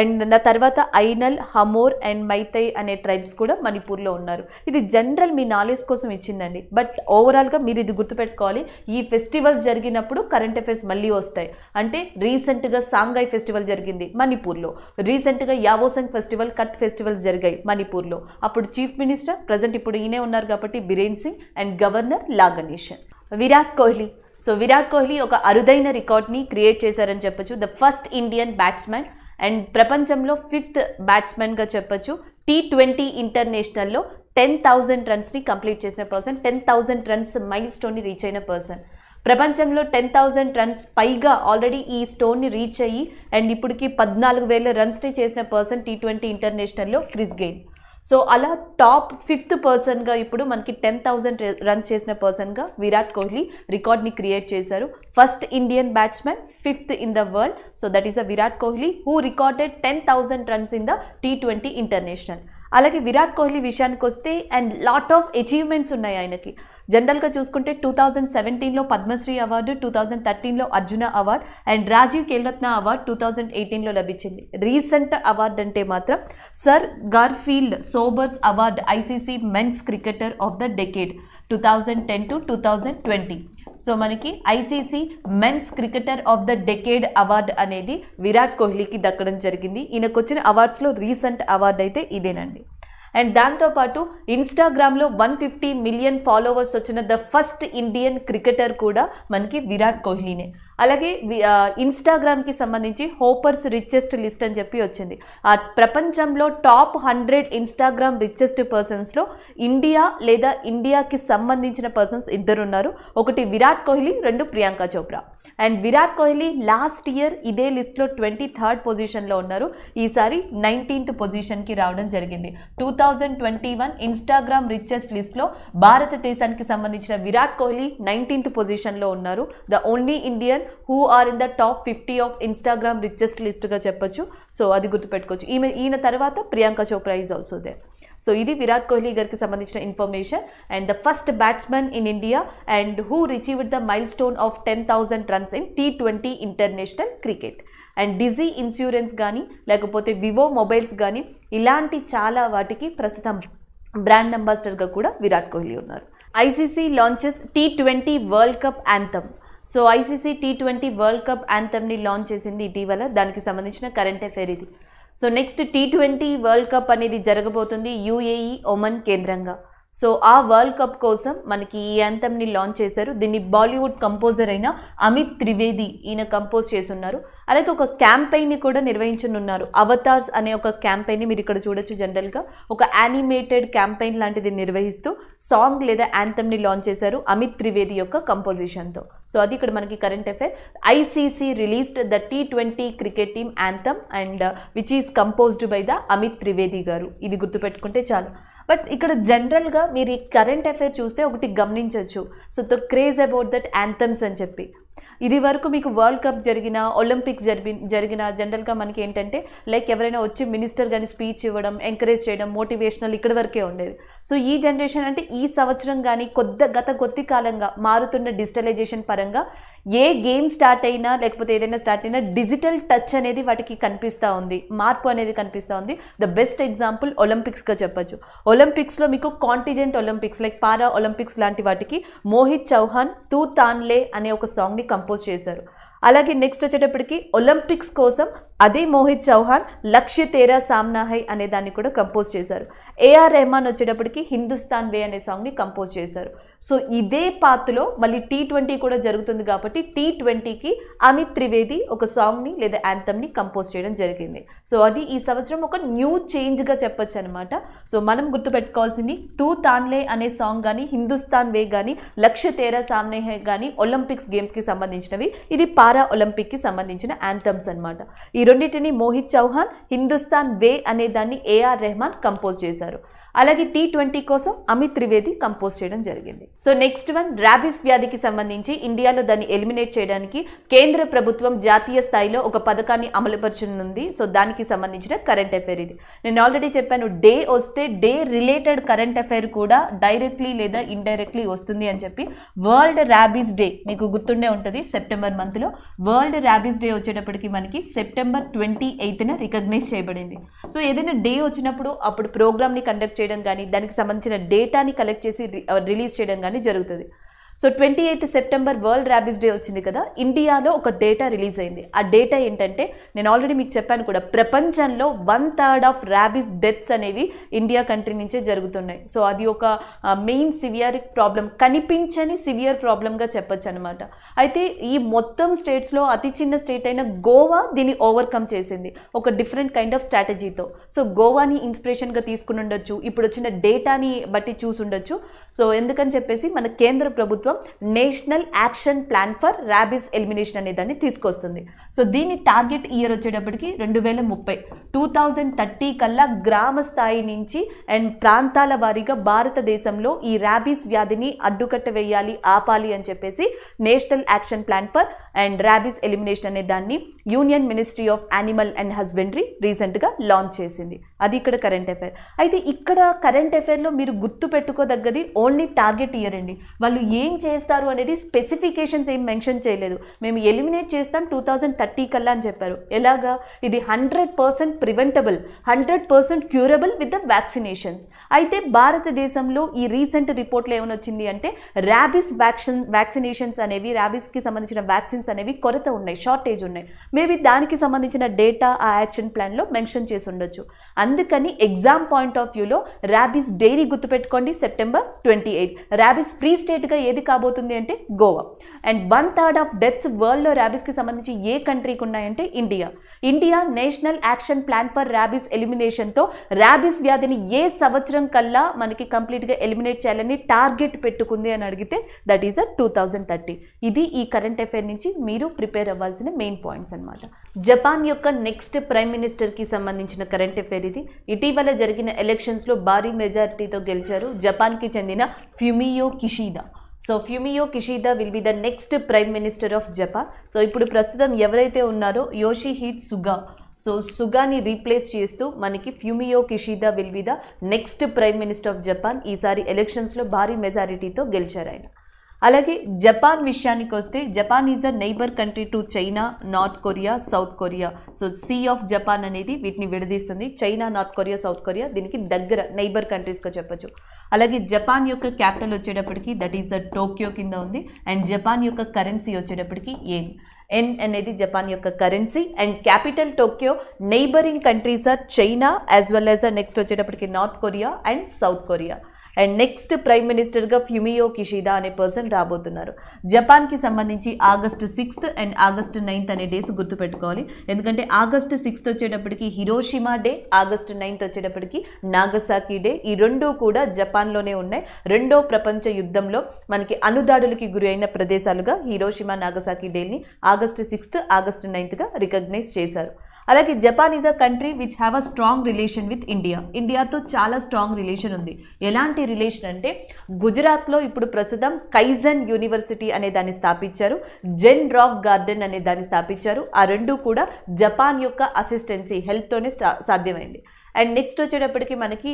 and నా తర్వాత ఐనల్ హమోర్ అండ్ మైతై అనే ట్రైబ్స్ కూడా మణిపూర్లో ఉన్నారు ఇది జనరల్ మీ నాలెడ్జ్ కోసం ఇచ్చిందండి బట్ ఓవరాల్గా మీరు ఇది గుర్తుపెట్టుకోవాలి ఈ ఫెస్టివల్స్ జరిగినప్పుడు కరెంట్ అఫైర్స్ మళ్ళీ వస్తాయి అంటే రీసెంట్గా సాంగాయ్ ఫెస్టివల్ జరిగింది మణిపూర్లో రీసెంట్గా యావోసంగ్ ఫెస్టివల్ కట్ ఫెస్టివల్స్ జరిగాయి మణిపూర్లో అప్పుడు చీఫ్ మినిస్టర్ ప్రజెంట్ ఇప్పుడు ఈయనే ఉన్నారు కాబట్టి Biren Singh and governor La Ganesan Virat Kohli so Virat Kohli ఒక అరుదైన రికార్డ్ని క్రియేట్ చేశారని చెప్పొచ్చు the first Indian batsmen and ప్రపంచంలో ఫిఫ్త్ బ్యాట్స్మెన్గా చెప్పొచ్చు టీ ట్వంటీ ఇంటర్నేషనల్లో టెన్ థౌజండ్ రన్స్ని కంప్లీట్ చేసిన పర్సన్ టెన్ థౌజండ్ రన్స్ మైల్ స్టోన్ని రీచ్ అయిన పర్సన్ ప్రపంచంలో టెన్ థౌజండ్ రన్స్ పైగా ఆల్రెడీ ఈ స్టోన్ని రీచ్ అయ్యి అండ్ ఇప్పటికి పద్నాలుగు వేల రన్స్ని చేసిన పర్సన్ టీ ట్వంటీ ఇంటర్నేషనల్లో క్రిస్ గెయిన్ సో అలా టాప్ ఫిఫ్త్ పర్సన్గా ఇప్పుడు మనకి టెన్ థౌజండ్ రన్స్ చేసిన పర్సన్గా విరాట్ కోహ్లీ రికార్డ్ని క్రియేట్ చేశారు first Indian batsmen fifth in the world so that is a Virat Kohli who recorded ten thousand runs in the T twenty international అలాగే విరాట్ కోహ్లీ విషయానికి వస్తే అండ్ లాట్ ఆఫ్ అచీవ్మెంట్స్ ఉన్నాయి ఆయనకి జనరల్గా చూసుకుంటే టూ థౌజండ్ సెవెంటీన్లో పద్మశ్రీ అవార్డు టూ థౌజండ్ థర్టీన్లో Arjuna award and Rajiv Khel Ratna award two thousand ఎయిటీన్లో లభించింది రీసెంట్ అవార్డు అంటే మాత్రం sir Garfield Sobers award ICC men's cricketer of the decade two thousand ten to two thousand twenty so మనకి ICC men's cricketer of the decade award అనేది విరాట్ కోహ్లీకి దక్కడం జరిగింది ఈయనకు వచ్చిన అవార్డ్స్లో రీసెంట్ అవార్డు అయితే ఇదేనండి అండ్ దాంతోపాటు ఇన్స్టాగ్రామ్లో వన్ ఫిఫ్టీ మిలియన్ ఫాలోవర్స్ వచ్చిన ద ఫస్ట్ ఇండియన్ క్రికెటర్ కూడా మనకి విరాట్ కోహ్లీనే అలాగే ఇన్స్టాగ్రామ్కి సంబంధించి హోపర్స్ రిచెస్ట్ లిస్ట్ అని చెప్పి వచ్చింది ఆ ప్రపంచంలో టాప్ హండ్రెడ్ ఇన్స్టాగ్రామ్ రిచెస్ట్ పర్సన్స్లో ఇండియా లేదా ఇండియాకి సంబంధించిన పర్సన్స్ ఇద్దరున్నారు ఒకటి విరాట్ కోహ్లీ రెండు Priyanka Chopra and Virat Kohli last year ఇదే లిస్ట్లో ట్వంటీ థర్డ్ పొజిషన్లో ఉన్నారు ఈసారి నైన్టీన్త్ పొజిషన్కి రావడం జరిగింది two thousand twenty one Instagram richest లిస్ట్లో భారతదేశానికి సంబంధించిన విరాట్ కోహ్లీ నైన్టీన్త్ పొజిషన్లో ఉన్నారు the only Indian who are in the top fifty of Instagram richest లిస్ట్గా చెప్పొచ్చు సో అది గుర్తుపెట్టుకోవచ్చు ఈమె ఈయన తర్వాత Priyanka Chopra is also they so ఇది విరాట్ కోహ్లీ గారికి సంబంధించిన information and the first batsmen in India and who achieved the milestone of ten thousand runs in T twenty international cricket and Digit insurance కానీ లేకపోతే వివో మొబైల్స్ కానీ ఇలాంటి చాలా వాటికి ప్రస్తుతం బ్రాండ్ అంబాసిడర్గా కూడా విరాట్ కోహ్లీ ఉన్నారు ICC launches T twenty world cup anthem so ICC T twenty world cup యాంథమ్ని లాంచ్ చేసింది ఇటీవల దానికి సంబంధించిన కరెంట్ అఫేర్ ఇది so next T twenty world cup అనేది జరగబోతుంది యూఏఈ ఒమన్ కేంద్రంగా సో ఆ వరల్డ్ కప్ కోసం మనకి ఈ యాంతమ్ని లాంచ్ చేశారు దీన్ని బాలీవుడ్ కంపోజర్ అయిన అమిత్ త్రివేది ఈయన కంపోజ్ చేస్తున్నారు అలాగే ఒక క్యాంపెయిన్ని కూడా నిర్వహించనున్నారు అవతార్స్ అనే ఒక క్యాంపెయిన్ని మీరు ఇక్కడ చూడొచ్చు జనరల్గా ఒక యానిమేటెడ్ క్యాంపెయిన్ లాంటిది నిర్వహిస్తూ సాంగ్ లేదా యాంతమ్ని లాంచ్ చేశారు అమిత్ త్రివేది యొక్క కంపోజిషన్తో సో అది ఇక్కడ మనకి current affair ICC released the T twenty cricket team anthem and which is composed by the Amit Trivedi గారు ఇది గుర్తుపెట్టుకుంటే చాలు బట్ ఇక్కడ జనరల్గా మీరు ఈ కరెంట్ అఫైర్ చూస్తే ఒకటి గమనించవచ్చు so the craze about that anthems అని చెప్పి ఇది వరకు మీకు వరల్డ్ కప్ జరిగిన ఒలింపిక్స్ జరిపి జరిగిన జనరల్గా మనకి ఏంటంటే లైక్ ఎవరైనా వచ్చి మినిస్టర్ కానీ స్పీచ్ ఇవ్వడం ఎంకరేజ్ చేయడం మోటివేషనల్ ఇక్కడి వరకే ఉండేది సో ఈ జనరేషన్ అంటే ఈ సంవత్సరం కానీ కొద్ది గత కొద్ది కాలంగా మారుతున్న డిజిటలైజేషన్ పరంగా ఏ గేమ్ స్టార్ట్ అయినా లేకపోతే ఏదైనా స్టార్ట్ అయినా డిజిటల్ టచ్ అనేది వాటికి కనిపిస్తూ ఉంది మార్పు అనేది కనిపిస్తూ ఉంది ద బెస్ట్ ఎగ్జాంపుల్ ఒలింపిక్స్గా చెప్పచ్చు ఒలింపిక్స్లో మీకు contingent Olympics like para Olympics లాంటి వాటికి మోహిత్ చౌహాన్ తూ తాన్లే అనే ఒక సాంగ్ని కంపోజ్ ప్రపోజ్ చేశారు అలాగే నెక్స్ట్ వచ్చేటప్పటికి ఒలింపిక్స్ కోసం అదే మోహిత్ చౌహాన్ లక్ష్య తేరా సామ్నా హై అనే దాన్ని కూడా కంపోజ్ చేశారు ఏఆర్ రెహమాన్ వచ్చేటప్పటికి హిందుస్థాన్ వే అనే సాంగ్ని కంపోజ్ చేశారు సో ఇదే పాత్రలో మళ్ళీ టీ ట్వంటీ కూడా జరుగుతుంది కాబట్టి టీ ట్వంటీకి అమిత్ త్రివేది ఒక సాంగ్ని లేదా యాంథమ్ని కంపోజ్ చేయడం జరిగింది సో అది ఈ సంవత్సరం ఒక న్యూ చేంజ్గా చెప్పొచ్చు అనమాట సో మనం గుర్తుపెట్టుకోవాల్సింది తూ తాన్లే అనే సాంగ్ కానీ హిందుస్థాన్ వే కానీ లక్ష్య తేరా సామ్నే కానీ ఒలింపిక్స్ గేమ్స్కి సంబంధించినవి ఇది పారా ఒలింపిక్కి సంబంధించిన యాంథమ్స్ అనమాట ఈ రెండింటిని మోహిత్ చౌహాన్ హిందుస్థాన్ వే అనే దాన్ని ఏఆర్ రెహమాన్ కంపోజ్ చేశారు అలాగే టీ ట్వంటీ కోసం అమిత్ త్రివేది కంపోజ్ చేయడం జరిగింది సో నెక్స్ట్ వన్ ర్యాబిస్ వ్యాధికి సంబంధించి ఇండియాలో దాన్ని ఎలిమినేట్ చేయడానికి కేంద్ర ప్రభుత్వం జాతీయ స్థాయిలో ఒక పథకాన్ని అమలుపరచనుంది సో దానికి సంబంధించిన కరెంట్ అఫైర్ ఇది నేను ఆల్రెడీ చెప్పాను డే వస్తే డే రిలేటెడ్ కరెంట్ అఫైర్ కూడా డైరెక్ట్లీ లేదా ఇండైరెక్ట్లీ వస్తుంది అని చెప్పి వరల్డ్ ర్యాబీస్ డే మీకు గుర్తుండే ఉంటుంది సెప్టెంబర్ మంత్లో వరల్డ్ ర్యాబీస్ డే వచ్చేటప్పటికి మనకి సెప్టెంబర్ ట్వంటీ ఎయిత్న రికగ్నైజ్ చేయబడింది సో ఏదైనా డే వచ్చినప్పుడు అప్పుడు ప్రోగ్రామ్ని కండక్ట్ చేయడం కానీ దానికి సంబంధించిన డేటాని కలెక్ట్ చేసి రిలీజ్ చేయడం కానీ జరుగుతుంది so twenty eighth September world rabies day వచ్చింది కదా ఇండియాలో ఒక డేటా రిలీజ్ అయింది ఆ డేటా ఏంటంటే నేను ఆల్రెడీ మీకు చెప్పాను కూడా ప్రపంచంలో one third of rabies deaths అనేవి ఇండియా కంట్రీ నుంచే జరుగుతున్నాయి సో అది ఒక మెయిన్ సివియర్ ప్రాబ్లం కనిపించని సివియర్ ప్రాబ్లంగా చెప్పొచ్చు అనమాట అయితే ఈ మొత్తం స్టేట్స్లో అతి చిన్న స్టేట్ అయిన గోవా దీన్ని ఓవర్కమ్ చేసింది ఒక డిఫరెంట్ కైండ్ ఆఫ్ స్ట్రాటజీతో సో గోవాని ఇన్స్పిరేషన్గా తీసుకుని ఉండొచ్చు ఇప్పుడు వచ్చిన డేటాని బట్టి చూసి ఉండొచ్చు సో ఎందుకని చెప్పేసి మన కేంద్ర ప్రభుత్వం ప్రభుత్వం national action plan for rabies elimination అనే దాన్ని తీసుకొస్తుంది సో దీని టార్గెట్ ఇయర్ వచ్చేటప్పటికి రెండు వేల ముప్పై టూ థౌజండ్ థర్టీ కల్లా గ్రామ స్థాయి నుంచి అండ్ ప్రాంతాల వారీగా భారతదేశంలో ఈ ర్యాబీస్ వ్యాధిని అడ్డుకట్ట వేయాలి ఆపాలి అని చెప్పేసి national action plan for and rabies elimination అనే దాన్ని union ministry of animal and husbandry రీసెంట్గా లాంచ్ చేసింది అది ఇక్కడ కరెంట్ అఫైర్ అయితే ఇక్కడ కరెంట్ అఫైర్లో మీరు గుర్తు పెట్టుకోదగ్గది ఓన్లీ టార్గెట్ ఇయర్ అండి వాళ్ళు ఏం చేస్తారు అనేది స్పెసిఫికేషన్స్ ఏం మెన్షన్ చేయలేదు మేము ఎలిమినేట్ చేస్తాం టూ థౌజండ్ థర్టీ కల్లా అని చెప్పారు ఎలాగా ఇది hundred percent preventable hundred percent curable with the vaccinations అయితే భారతదేశంలో ఈ రీసెంట్ రిపోర్ట్లో ఏమైనా వచ్చింది అంటే ర్యాబిస్ వ్యాక్సిన్ వ్యాక్సినేషన్స్ అనేవి ర్యాబిస్కి సంబంధించిన వ్యాక్సిన్ యాక్షన్స్ అనేవి కొరత ఉన్నాయి షార్టేజ్ ఉన్నాయి మేబీ దానికి సంబంధించిన డేటా ఆ యాక్షన్ ప్లాన్లో మెన్షన్ చేసి ఉండొచ్చు అందుకని ఎగ్జామ్ పాయింట్ ఆఫ్ వ్యూలో ర్యాబీస్ డైరీ గుర్తుపెట్టుకోండి September twenty eighth rabies free స్టేట్గా ఏది కాబోతుంది అంటే Goa and one third of deaths వరల్డ్లో ర్యాబీస్కి సంబంధించి ఏ కంట్రీకి ఉన్నాయంటే India India national action plan for rabies ఎలిమినేషన్తో ర్యాబీస్ వ్యాధిని ఏ సంవత్సరం కల్లా మనకి కంప్లీట్గా ఎలిమినేట్ చేయాలని టార్గెట్ పెట్టుకుంది అని అడిగితే that is a two thousand thirty ఇది ఈ కరెంట్ అఫైర్ నుంచి మీరు ప్రిపేర్ అవ్వాల్సిన మెయిన్ పాయింట్స్ అనమాట జపాన్ యొక్క నెక్స్ట్ ప్రైమ్ మినిస్టర్కి సంబంధించిన కరెంట్ అఫైర్ ఇది ఇటీవల జరిగిన ఎలక్షన్స్లో భారీ మెజారిటీతో గెలిచారు జపాన్కి చెందిన చెందిన Fumio Kishida so Fumio Kishida will be the next prime minister of Japan so ఇప్పుడు ప్రస్తుతం ఎవరైతే ఉన్నారో యోషి హీట్ సుగా సో సుగాని రీప్లేస్ చేస్తూ మనకి Fumio Kishida will be the next prime minister of Japan ఈసారి ఎలక్షన్స్లో భారీ మెజారిటీతో గెలిచారు ఆయన అలాగే జపాన్ విషయానికి వస్తే Japan is a neighbour country to China North Korea South Korea so sea of Japan అనేది వీటిని విడదీస్తుంది చైనా నార్త్ కొరియా సౌత్ కొరియా దీనికి దగ్గర నైబర్ కంట్రీస్గా చెప్పచ్చు అలాగే జపాన్ యొక్క క్యాపిటల్ వచ్చేటప్పటికి దట్ ఈస్ అ టోక్యో కింద ఉంది అండ్ జపాన్ యొక్క కరెన్సీ వచ్చేటప్పటికి ఏం ఎన్ అనేది జపాన్ యొక్క currency and capital Tokyo neighbouring countries are China as well as next వచ్చేటప్పటికి North Korea and South Korea and next prime మినిస్టర్గా ఫ్యూమియో కిషిదా అనే పర్సన్ రాబోతున్నారు జపాన్కి సంబంధించి August sixth and August ninth అనే డేస్ గుర్తుపెట్టుకోవాలి ఎందుకంటే ఆగస్ట్ సిక్స్త్ వచ్చేటప్పటికి హిరోషిమా డే ఆగస్ట్ నైన్త్ వచ్చేటప్పటికి నాగసాకి డే ఈ రెండూ కూడా జపాన్లోనే ఉన్నాయి రెండో ప్రపంచ యుద్ధంలో మనకి అనుదాడులకి గురి అయిన ప్రదేశాలుగా హిరోషిమా నాగసాకి డేని ఆగస్ట్ సిక్స్త్ ఆగస్ట్ నైన్త్గా రికగ్నైజ్ చేశారు అలాగే Japan is a country which have a strong relation with India ఇండియాతో చాలా స్ట్రాంగ్ రిలేషన్ ఉంది ఎలాంటి రిలేషన్ అంటే గుజరాత్లో ఇప్పుడు ప్రస్తుతం కైజన్ యూనివర్సిటీ అనే దాన్ని స్థాపించారు జెన్ రాక్ గార్డెన్ అనే దాన్ని స్థాపించారు ఆ రెండు కూడా జపాన్ యొక్క అసిస్టెన్సీ హెల్త్తోనే సాధ్యమైంది అండ్ నెక్స్ట్ వచ్చేటప్పటికి మనకి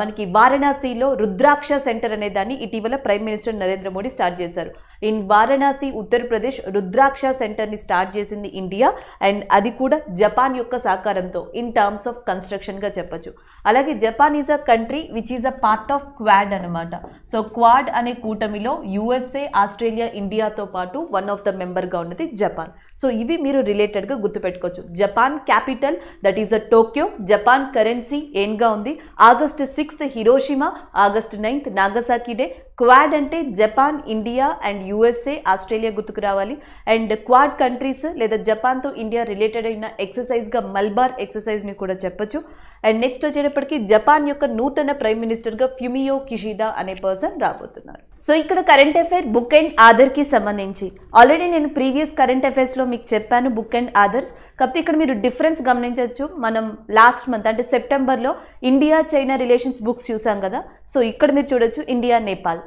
మనకి వారణాసిలో రుద్రాక్ష సెంటర్ అనే దాన్ని ఇటీవల prime minister Narendra Modi start చేశారు ఇన్ వారణాసి ఉత్తరప్రదేశ్ రుద్రాక్ష సెంటర్ని స్టార్ట్ చేసింది ఇండియా అండ్ అది కూడా జపాన్ యొక్క సహకారంతో ఇన్ టర్మ్స్ ఆఫ్ కన్స్ట్రక్షన్గా చెప్పచ్చు అలాగే Japan is a country which is a part of Quad అనమాట సో క్వాడ్ అనే కూటమిలో యుఎస్ఏ ఆస్ట్రేలియా ఇండియాతో పాటు వన్ ఆఫ్ ద మెంబర్గా ఉన్నది జపాన్ సో ఇవి మీరు రిలేటెడ్గా గుర్తుపెట్టుకోవచ్చు Japan capital that is a Tokyo Japan currency గా ఉంది August sixth Hiroshima August ninth Nagasaki day Quad అంటే Japan India and USA Australia గుర్తుకు రావాలి అండ్ క్వాడ్ కంట్రీస్ లేదా జపాన్తో ఇండియా రిలేటెడ్ అయిన ఎక్సర్సైజ్గా మల్బార్ ఎక్సర్సైజ్ని కూడా చెప్పొచ్చు అండ్ నెక్స్ట్ వచ్చేటప్పటికి జపాన్ యొక్క నూతన ప్రైమ్ మినిస్టర్గా ఫ్యూమియో కిషిదా అనే పర్సన్ రాబోతున్నారు సో ఇక్కడ కరెంట్ అఫైర్ బుక్ అండ్ ఆధర్కి సంబంధించి ఆల్రెడీ నేను ప్రీవియస్ కరెంట్ అఫైర్స్లో మీకు చెప్పాను బుక్ అండ్ ఆధర్స్ కాబట్టి ఇక్కడ మీరు డిఫరెన్స్ గమనించవచ్చు మనం లాస్ట్ మంత్ అంటే సెప్టెంబర్లో ఇండియా చైనా రిలేషన్స్ బుక్స్ చూసాం కదా సో ఇక్కడ మీరు చూడొచ్చు India Nepal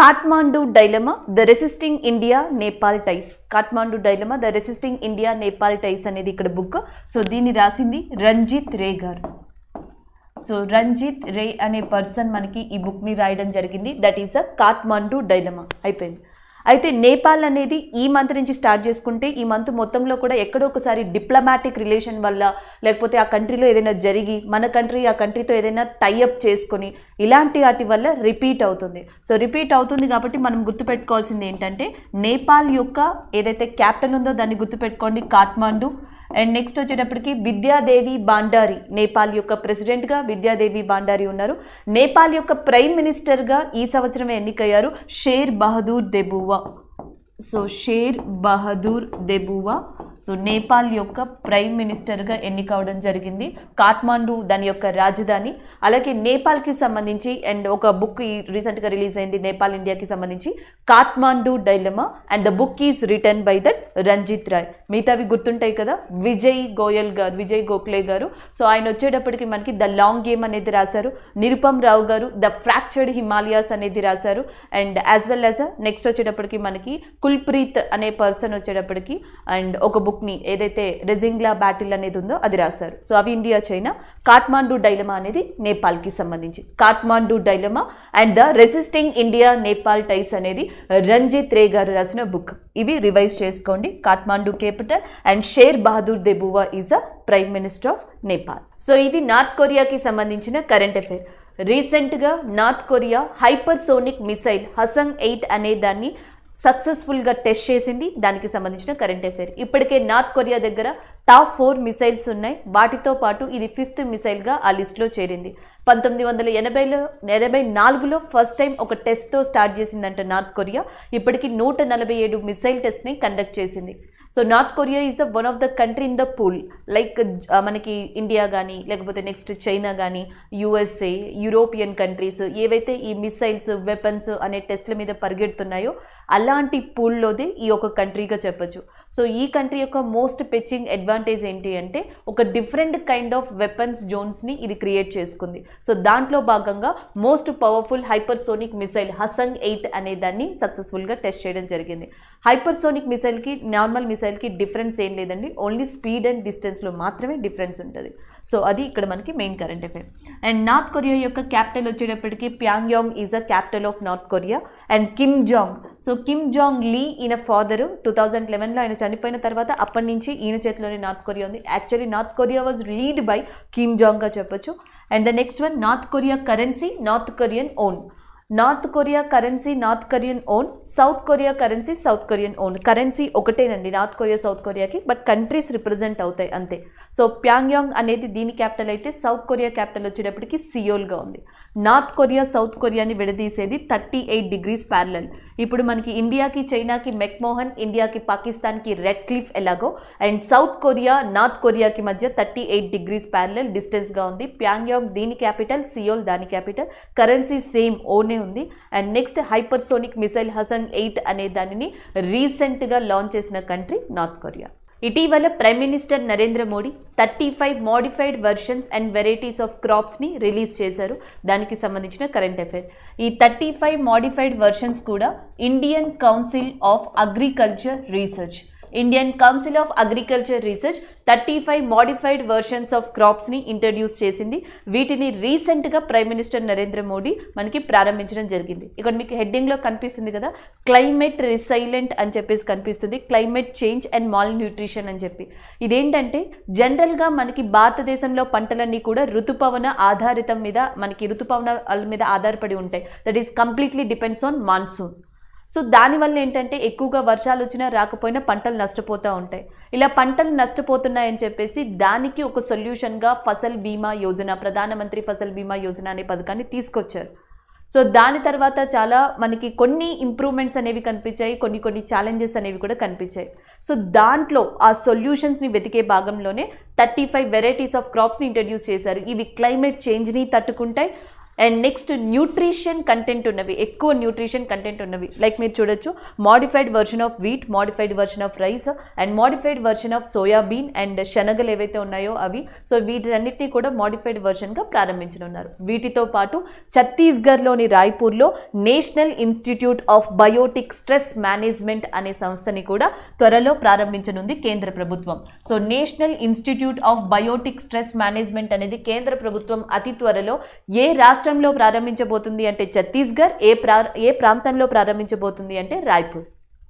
Kathmandu dilemma the resisting India Nepal ties Kathmandu dilemma the resisting India Nepal ties అనేది ఇక్కడ బుక్ సో దీన్ని రాసింది రంజిత్ రే గారు సో రంజిత్ రే అనే పర్సన్ మనకి ఈ బుక్ని రాయడం జరిగింది that is a Kathmandu dilemma అయిపోయింది అయితే నేపాల్ అనేది ఈ మంత్ నుంచి స్టార్ట్ చేసుకుంటే ఈ మంత్ మొత్తంలో కూడా ఎక్కడో ఒకసారి డిప్లొమాటిక్ రిలేషన్ వల్ల లేకపోతే ఆ కంట్రీలో ఏదైనా జరిగి మన కంట్రీ ఆ కంట్రీతో ఏదైనా టైఅప్ చేసుకొని ఇలాంటి వాటి వల్ల రిపీట్ అవుతుంది సో రిపీట్ అవుతుంది కాబట్టి మనం గుర్తుపెట్టుకోవాల్సింది ఏంటంటే నేపాల్ యొక్క ఏదైతే క్యాపిటల్ ఉందో దాన్ని గుర్తుపెట్టుకోండి కాట్మాండు అండ్ నెక్స్ట్ వచ్చేటప్పటికి విద్యాదేవి బాండారి నేపాల్ యొక్క ప్రెసిడెంట్గా విద్యాదేవి బాండారి ఉన్నారు నేపాల్ యొక్క ప్రైమ్ మినిస్టర్గా ఈ సంవత్సరమే ఎన్నికయ్యారు షేర్ బహదూర్ దెబువా సో షేర్ బహదూర్ దెబువా సో నేపాల్ యొక్క ప్రైమ్ మినిస్టర్గా ఎన్నికవడం జరిగింది కాఠ్మాండు దాని యొక్క రాజధాని అలాగే నేపాల్కి సంబంధించి అండ్ ఒక బుక్ ఈ రీసెంట్గా రిలీజ్ అయింది నేపాల్ ఇండియాకి సంబంధించి Kathmandu dilemma and the book is return by that Ranjit Rae మిగతావి గుర్తుంటాయి కదా విజయ్ గోయల్ గారు విజయ్ గోఖలే గారు సో ఆయన వచ్చేటప్పటికి మనకి ద లాంగ్ గేమ్ అనేది రాశారు నిరుపమ్ రావు గారు ద ఫ్రాక్చర్డ్ హిమాలయాస్ అనేది రాశారు and as well as next వచ్చేటప్పటికి మనకి కుల్ప్రీత్ అనే పర్సన్ వచ్చేటప్పటికి అండ్ ఒక బుక్ బుక్ని ఏదైతే రెజింగ్లా బ్యాటిల్ అనేది ఉందో అది రాశారు సో అవి ఇండియా చైనా కాట్మాండు డైలమా అనేది నేపాల్కి సంబంధించి Kathmandu dilemma and the resisting India Nepal ties అనేది రంజిత్ రే గారు రాసిన బుక్ ఇవి రివైజ్ చేసుకోండి Kathmandu capital and Sher Bahadur Deuba is a prime minister of Nepal so ఇది నార్త్ కొరియాకి సంబంధించిన కరెంట్ అఫైర్ రీసెంట్గా North Korea hypersonic missile Hwasong eight అనే దాన్ని సక్సెస్ఫుల్గా టెస్ట్ చేసింది దానికి సంబంధించిన కరెంట్ అఫైర్ ఇప్పటికే నార్త్ కొరియా దగ్గర టాప్ ఫోర్ మిసైల్స్ ఉన్నాయి వాటితో పాటు ఇది ఫిఫ్త్ మిసైల్గా ఆ లిస్ట్లో చేరింది పంతొమ్మిది వందల ఎనభైలో ఎనభై నాలుగులో ఫస్ట్ టైం ఒక టెస్ట్తో స్టార్ట్ చేసిందంట నార్త్ కొరియా ఇప్పటికీ నూట నలభై ఏడు మిసైల్ టెస్ట్ని కండక్ట్ చేసింది so North Korea is the one of the country in the pool like మనకి ఇండియా కానీ లేకపోతే నెక్స్ట్ చైనా కానీ యుఎస్ఏ యూరోపియన్ కంట్రీస్ ఏవైతే ఈ మిసైల్స్ వెపన్స్ అనే టెస్ట్ల మీద పరిగెడుతున్నాయో అలాంటి పూల్లోదే ఈ ఒక కంట్రీగా చెప్పచ్చు సో ఈ కంట్రీ యొక్క మోస్ట్ పెచ్చింగ్ అడ్వాంటేజ్ ఏంటి అంటే ఒక డిఫరెంట్ కైండ్ ఆఫ్ వెపన్స్ జోన్స్ని ఇది క్రియేట్ చేసుకుంది సో దాంట్లో భాగంగా most powerful hypersonic missile Hwasong eight అనే దాన్ని సక్సెస్ఫుల్గా టెస్ట్ చేయడం జరిగింది హైపర్సోనిక్ మిసైల్కి నార్మల్ మిసైల్కి డిఫరెన్స్ ఏం లేదండి ఓన్లీ స్పీడ్ అండ్ డిస్టెన్స్లో మాత్రమే డిఫరెన్స్ ఉంటుంది సో అది ఇక్కడ మనకి main current affair and North Korea యొక్క క్యాపిటల్ వచ్చేటప్పటికి Pyongyang is a capital of North Korea and Kim Jong so Kim Jong Il ఈయన ఫాదర్ టూ థౌజండ్ లెవెన్లో ఆయన చనిపోయిన తర్వాత అప్పటి నుంచి ఈయన చేతిలోనే నార్త్ కొరియా ఉంది actually North Korea was lead by Kim జాంగ్గా చెప్పొచ్చు and the next one North Korea currency North Korean won North Korea currency North Korean won South Korea currency South Korean won currency ఒకటేనండి North Korea South కొరియాకి but countries represent అవుతాయి అంతే so Pangong అనేది దీని capital అయితే south Korea capital వచ్చేటప్పటికి సియోల్గా ఉంది నార్త్ కొరియా సౌత్ కొరియాని విడదీసేది థర్టీ ఎయిట్ డిగ్రీస్ ప్యారలల్ ఇప్పుడు మనకి ఇండియాకి చైనాకి మెక్మోహన్ ఇండియాకి పాకిస్తాన్కి రెడ్ క్లిఫ్ ఎలాగో అండ్ సౌత్ కొరియా నార్త్ కొరియాకి మధ్య థర్టీ ఎయిట్ డిగ్రీస్ ప్యారలల్ డిస్టెన్స్గా ఉంది ప్యాంగ్యాంగ్ దీని క్యాపిటల్ సియోల్ దాని క్యాపిటల్ కరెన్సీ సేమ్ ఓనే ఉంది and next hypersonic missile Hwasong eight అనే దానిని రీసెంట్గా లాంచ్ చేసిన కంట్రీ నార్త్ కొరియా ఇటీవల prime minister Narendra Modi thirty five modified versions and varieties of క్రాప్స్ని రిలీజ్ చేశారు దానికి సంబంధించిన కరెంట్ అఫైర్ ఈ థర్టీ ఫైవ్ మోడిఫైడ్ వెర్షన్స్ కూడా Indian council of agriculture research Indian council of agriculture research thirty five modified versions of క్రాప్స్ని introduce చేసింది వీటిని రీసెంట్గా ప్రైమ్ మినిస్టర్ నరేంద్ర మోడీ మనకి ప్రారంభించడం జరిగింది ఇక్కడ మీకు లో కనిపిస్తుంది కదా క్లైమేట్ రిసైలెంట్ అని చెప్పేసి కనిపిస్తుంది climate change and malnutrition అని చెప్పి ఇదేంటంటే జనరల్గా మనకి భారతదేశంలో పంటలన్నీ కూడా ఋతుపవన ఆధారితం మీద మనకి ఋతుపవనాల మీద ఆధారపడి ఉంటాయి that is completely depends on monsoon so దానివల్ల ఏంటంటే ఎక్కువగా వర్షాలు వచ్చినా రాకపోయినా పంటలు నష్టపోతూ ఉంటాయి ఇలా పంటలు నష్టపోతున్నాయని చెప్పేసి దానికి ఒక సొల్యూషన్గా ఫసల్ బీమా యోజన ప్రధానమంత్రి ఫసల్ బీమా యోజన అనే పథకాన్ని తీసుకొచ్చారు సో దాని తర్వాత చాలా మనకి కొన్ని ఇంప్రూవ్మెంట్స్ అనేవి కనిపించాయి కొన్ని కొన్ని ఛాలెంజెస్ అనేవి కూడా కనిపించాయి సో దాంట్లో ఆ సొల్యూషన్స్ని వెతికే భాగంలోనే థర్టీ ఫైవ్ వెరైటీస్ ఆఫ్ క్రాప్స్ని ఇంట్రడ్యూస్ చేశారు ఇవి క్లైమేట్ చేంజ్ని తట్టుకుంటాయి అండ్ నెక్స్ట్ న్యూట్రిషన్ కంటెంట్ ఉన్నవి ఎక్కువ న్యూట్రిషన్ కంటెంట్ ఉన్నవి లైక్ మీరు చూడొచ్చు modified version of wheat modified version of rice and modified version of soybean and శనగలు ఏవైతే ఉన్నాయో అవి సో వీటన్నిటినీ కూడా మాడిఫైడ్ వర్షన్గా ప్రారంభించనున్నారు వీటితో పాటు ఛత్తీస్గఢ్లోని రాయ్పూర్లో national institute of biotic stress management అనే సంస్థని కూడా త్వరలో ప్రారంభించనుంది కేంద్ర ప్రభుత్వం so national institute of biotic stress management అనేది కేంద్ర ప్రభుత్వం అతి త్వరలో ఏ రాష్ట్ర రాష్ట్రంలో ప్రారంభించబోతుంది అంటే ఛత్తీస్గఢ్ ఏ ప్రా ఏ ప్రాంతంలో ప్రారంభించబోతుంది అంటే రాయ్పూర్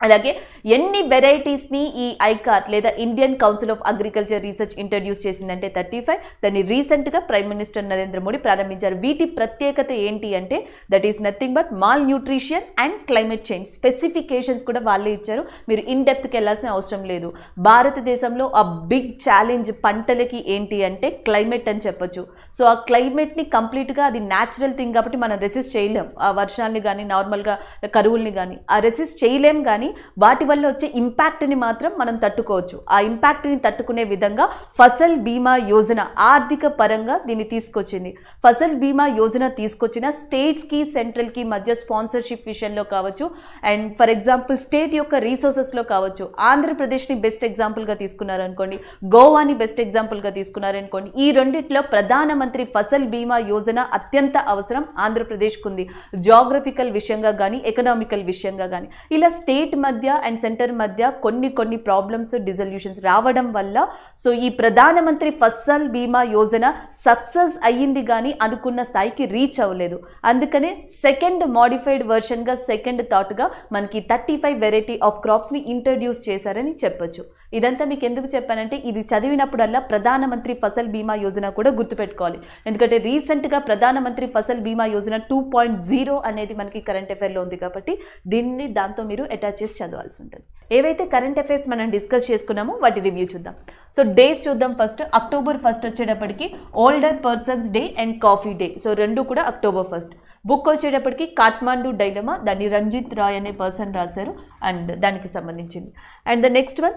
అలాగే ఎన్ని వెరైటీస్ని ఈ ఐకార్ లేదా Indian council of agriculture research introduce చేసిందంటే థర్టీ ఫైవ్ దాన్ని రీసెంట్గా ప్రైమ్ మినిస్టర్ నరేంద్ర మోడీ ప్రారంభించారు వీటి ప్రత్యేకత ఏంటి అంటే that is nothing but malnutrition and climate change specifications కూడా వాళ్ళే ఇచ్చారు మీరు ఇన్ డెప్త్కి వెళ్ళాల్సిన అవసరం లేదు భారతదేశంలో ఆ బిగ్ ఛాలెంజ్ పంటలకి ఏంటి అంటే క్లైమేట్ అని చెప్పొచ్చు సో ఆ క్లైమేట్ని కంప్లీట్గా అది న్యాచురల్ థింగ్ కాబట్టి మనం రెసిస్ట్ చేయలేం ఆ వర్షాలని కానీ నార్మల్గా కరువుల్ని కానీ ఆ రెసిస్ట్ చేయలేం కానీ వాటి వల్ల వచ్చే ఇంపాక్ట్ని మాత్రం మనం తట్టుకోవచ్చు ఆ ఇంపాక్ట్ని తట్టుకునే విధంగా ఫసల్ బీమా యోజన ఆర్థిక పరంగా దీన్ని తీసుకొచ్చింది ఫసల్ బీమా యోజన తీసుకొచ్చిన స్టేట్స్కి సెంట్రల్కి మధ్య స్పాన్సర్షిప్ విషయంలో కావచ్చు అండ్ ఫర్ ఎగ్జాంపుల్ స్టేట్ యొక్క రీసోర్సెస్లో కావచ్చు ఆంధ్రప్రదేశ్ని బెస్ట్ ఎగ్జాంపుల్గా తీసుకున్నారనుకోండి గోవాని బెస్ట్ ఎగ్జాంపుల్గా తీసుకున్నారనుకోండి ఈ రెండిట్లో ప్రధానమంత్రి ఫసల్ బీమా యోజన అత్యంత అవసరం ఆంధ్రప్రదేశ్కు ఉంది జాగ్రఫికల్ విషయంగా కానీ ఎకనామికల్ విషయంగా కానీ ఇలా స్టేట్ మధ్య అండ్ సెంటర్ మధ్య కొన్ని కొన్ని ప్రాబ్లమ్స్ డిజల్యూషన్స్ రావడం వల్ల సో ఈ ప్రధానమంత్రి ఫసల్ బీమా యోజన సక్సెస్ అయ్యింది కానీ అనుకున్న స్థాయికి రీచ్ అవ్వలేదు అందుకనే సెకండ్ మోడిఫైడ్ వర్షన్గా సెకండ్ థాట్గా మనకి థర్టీ ఫైవ్ వెరైటీ ఆఫ్ క్రాప్స్ని ఇంట్రడ్యూస్ చేశారని చెప్పొచ్చు ఇదంతా మీకు ఎందుకు చెప్పానంటే ఇది చదివినప్పుడల్లా ప్రధానమంత్రి ఫసల్ బీమా యోజన కూడా గుర్తుపెట్టుకోవాలి ఎందుకంటే రీసెంట్గా ప్రధానమంత్రి ఫసల్ బీమా యోజన టూ పాయింట్ జీరో అనేది మనకి కరెంట్ అఫైర్లో ఉంది కాబట్టి దీన్ని దాంతో మీరు అటాచ్ చేసి చదవాల్సి ఉంటుంది ఏవైతే కరెంట్ అఫైర్స్ మనం డిస్కస్ చేసుకున్నామో వాటి రివ్యూ చూద్దాం సో డేస్ చూద్దాం ఫస్ట్ అక్టోబర్ ఫస్ట్ వచ్చేటప్పటికి older persons day and coffee day so రెండు కూడా అక్టోబర్ ఫస్ట్ బుక్ వచ్చేటప్పటికి కాట్మాండు డైలమా దాన్ని రంజిత్ రాయ్ అనే పర్సన్ రాశారు అండ్ దానికి సంబంధించింది and the next one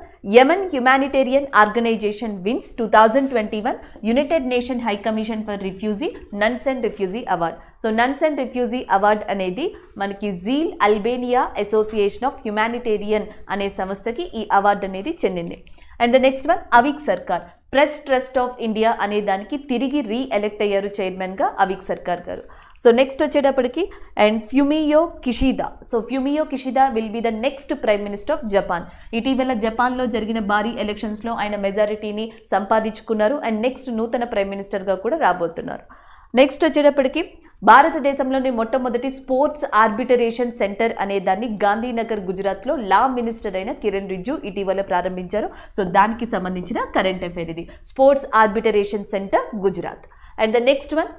wins two thousand twenty one United Nation High Commission for refugee Nansen and refugee award so Nansen and refugee award అనేది మనకి Jeel Albania association of humanitarian అనే సంస్థకి ఈ award అనేది చెందింది and the next one Avik Sarkar press trust of India అనే దానికి తిరిగి రీ ఎలెక్ట్ అయ్యారు చైర్మన్గా అవిక్ సర్కార్ గారు సో నెక్స్ట్ వచ్చేటప్పటికి and Fumio Kishida so Fumio Kishida will be the next prime minister of Japan ఇటీవల జపాన్లో జరిగిన భారీ ఎలక్షన్స్లో ఆయన మెజారిటీని సంపాదించుకున్నారు అండ్ నెక్స్ట్ నూతన ప్రైమ్ మినిస్టర్గా కూడా రాబోతున్నారు నెక్స్ట్ వచ్చేటప్పటికి భారతదేశంలోని మొట్టమొదటి స్పోర్ట్స్ ఆర్బిటరేషన్ సెంటర్ అనే దాన్ని గాంధీనగర్ గుజరాత్లో లా మినిస్టర్ అయిన కిరణ్ రిజ్జు ఇటీవల ప్రారంభించారు సో దానికి సంబంధించిన కరెంట్ అఫైర్ ఇది sports arbitration centre Gujarat and the next one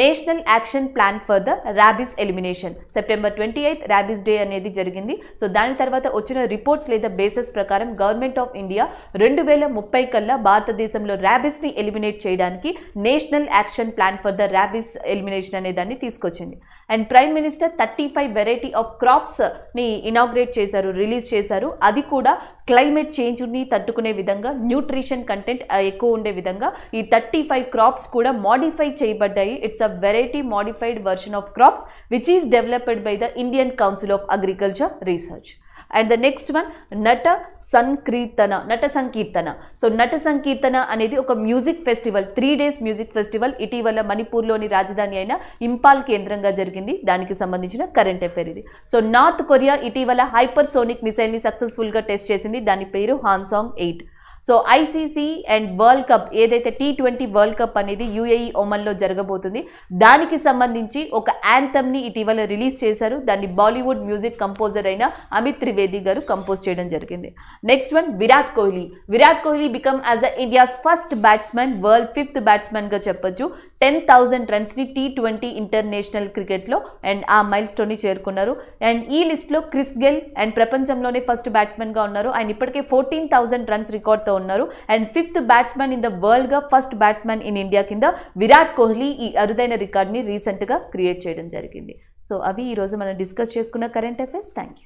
national action plan for the rabies elimination September twenty eighth rabies day అనేది జరిగింది సో దాని తర్వాత వచ్చిన రిపోర్ట్స్ లేదా బేసెస్ ప్రకారం గవర్నమెంట్ ఆఫ్ ఇండియా రెండు వేల ముప్పై కల్లా భారతదేశంలో ర్యాబీస్ని ఎలిమినేట్ చేయడానికి national action plan for the rabies elimination అనే దాన్ని తీసుకొచ్చింది and prime minister thirty five variety of క్రాప్స్ని ఇనాగ్రేట్ చేశారు రిలీజ్ చేశారు అది కూడా క్లైమేట్ చేంజ్ని తట్టుకునే విధంగా న్యూట్రిషన్ కంటెంట్ ఎక్కువ ఉండే విధంగా ఈ థర్టీ ఫైవ్ క్రాప్స్ కూడా మాడిఫై చేయబడ్డాయి it's a variety modified version of crops which is developed by the Indian council of agriculture research and the next one Nata Sankirtana Nata Sankirtana so Nata Sankirtana అనేది ఒక music festival three days music festival ఇటీవల మణిపూర్లోని రాజధాని అయిన ఇంపాల్ కేంద్రంగా జరిగింది దానికి సంబంధించిన కరెంట్ అఫేర్ ఇది సో నార్త్ కొరియా ఇటీవల హైపర్ సోనిక్ మిసైల్ని సక్సెస్ఫుల్గా టెస్ట్ చేసింది దాని పేరు హాన్సాంగ్ eight so ICC and world cup ఏదైతే టీ ట్వంటీ వరల్డ్ కప్ అనేది యూఏఈ e ఒమన్లో జరగబోతుంది దానికి సంబంధించి ఒక యాంథమ్ని ఇటీవల రిలీజ్ చేశారు దాన్ని బాలీవుడ్ మ్యూజిక్ కంపోజర్ అయిన అమిత్ త్రివేది గారు కంపోజ్ చేయడం జరిగింది next one Virat Kohli Virat Kohli become as a India's first batsmen world fifth బ్యాట్స్మెన్గా చెప్పొచ్చు టెన్ థౌజండ్ రన్స్ని టీ ట్వంటీ ఇంటర్నేషనల్ క్రికెట్లో అండ్ ఆ మైల్ స్టోన్ని చేరుకున్నారు అండ్ ఈ లిస్ట్లో క్రిస్ గెల్ అండ్ ప్రపంచంలోనే ఫస్ట్ బ్యాట్స్మెన్గా ఉన్నారు ఆయన ఇప్పటికే ఫోర్టీన్ థౌజండ్ రన్స్ రికార్డ్తో ఉన్నారు and fifth batsmen in the వరల్డ్గా ఫస్ట్ బ్యాట్స్మెన్ ఇన్ ఇండియా కింద విరాట్ కోహ్లీ ఈ అరుదైన రికార్డ్ని రీసెంట్గా క్రియేట్ చేయడం జరిగింది సో అవి ఈరోజు మనం డిస్కస్ చేసుకున్న కరెంట్ అఫైర్స్ థ్యాంక్ యూ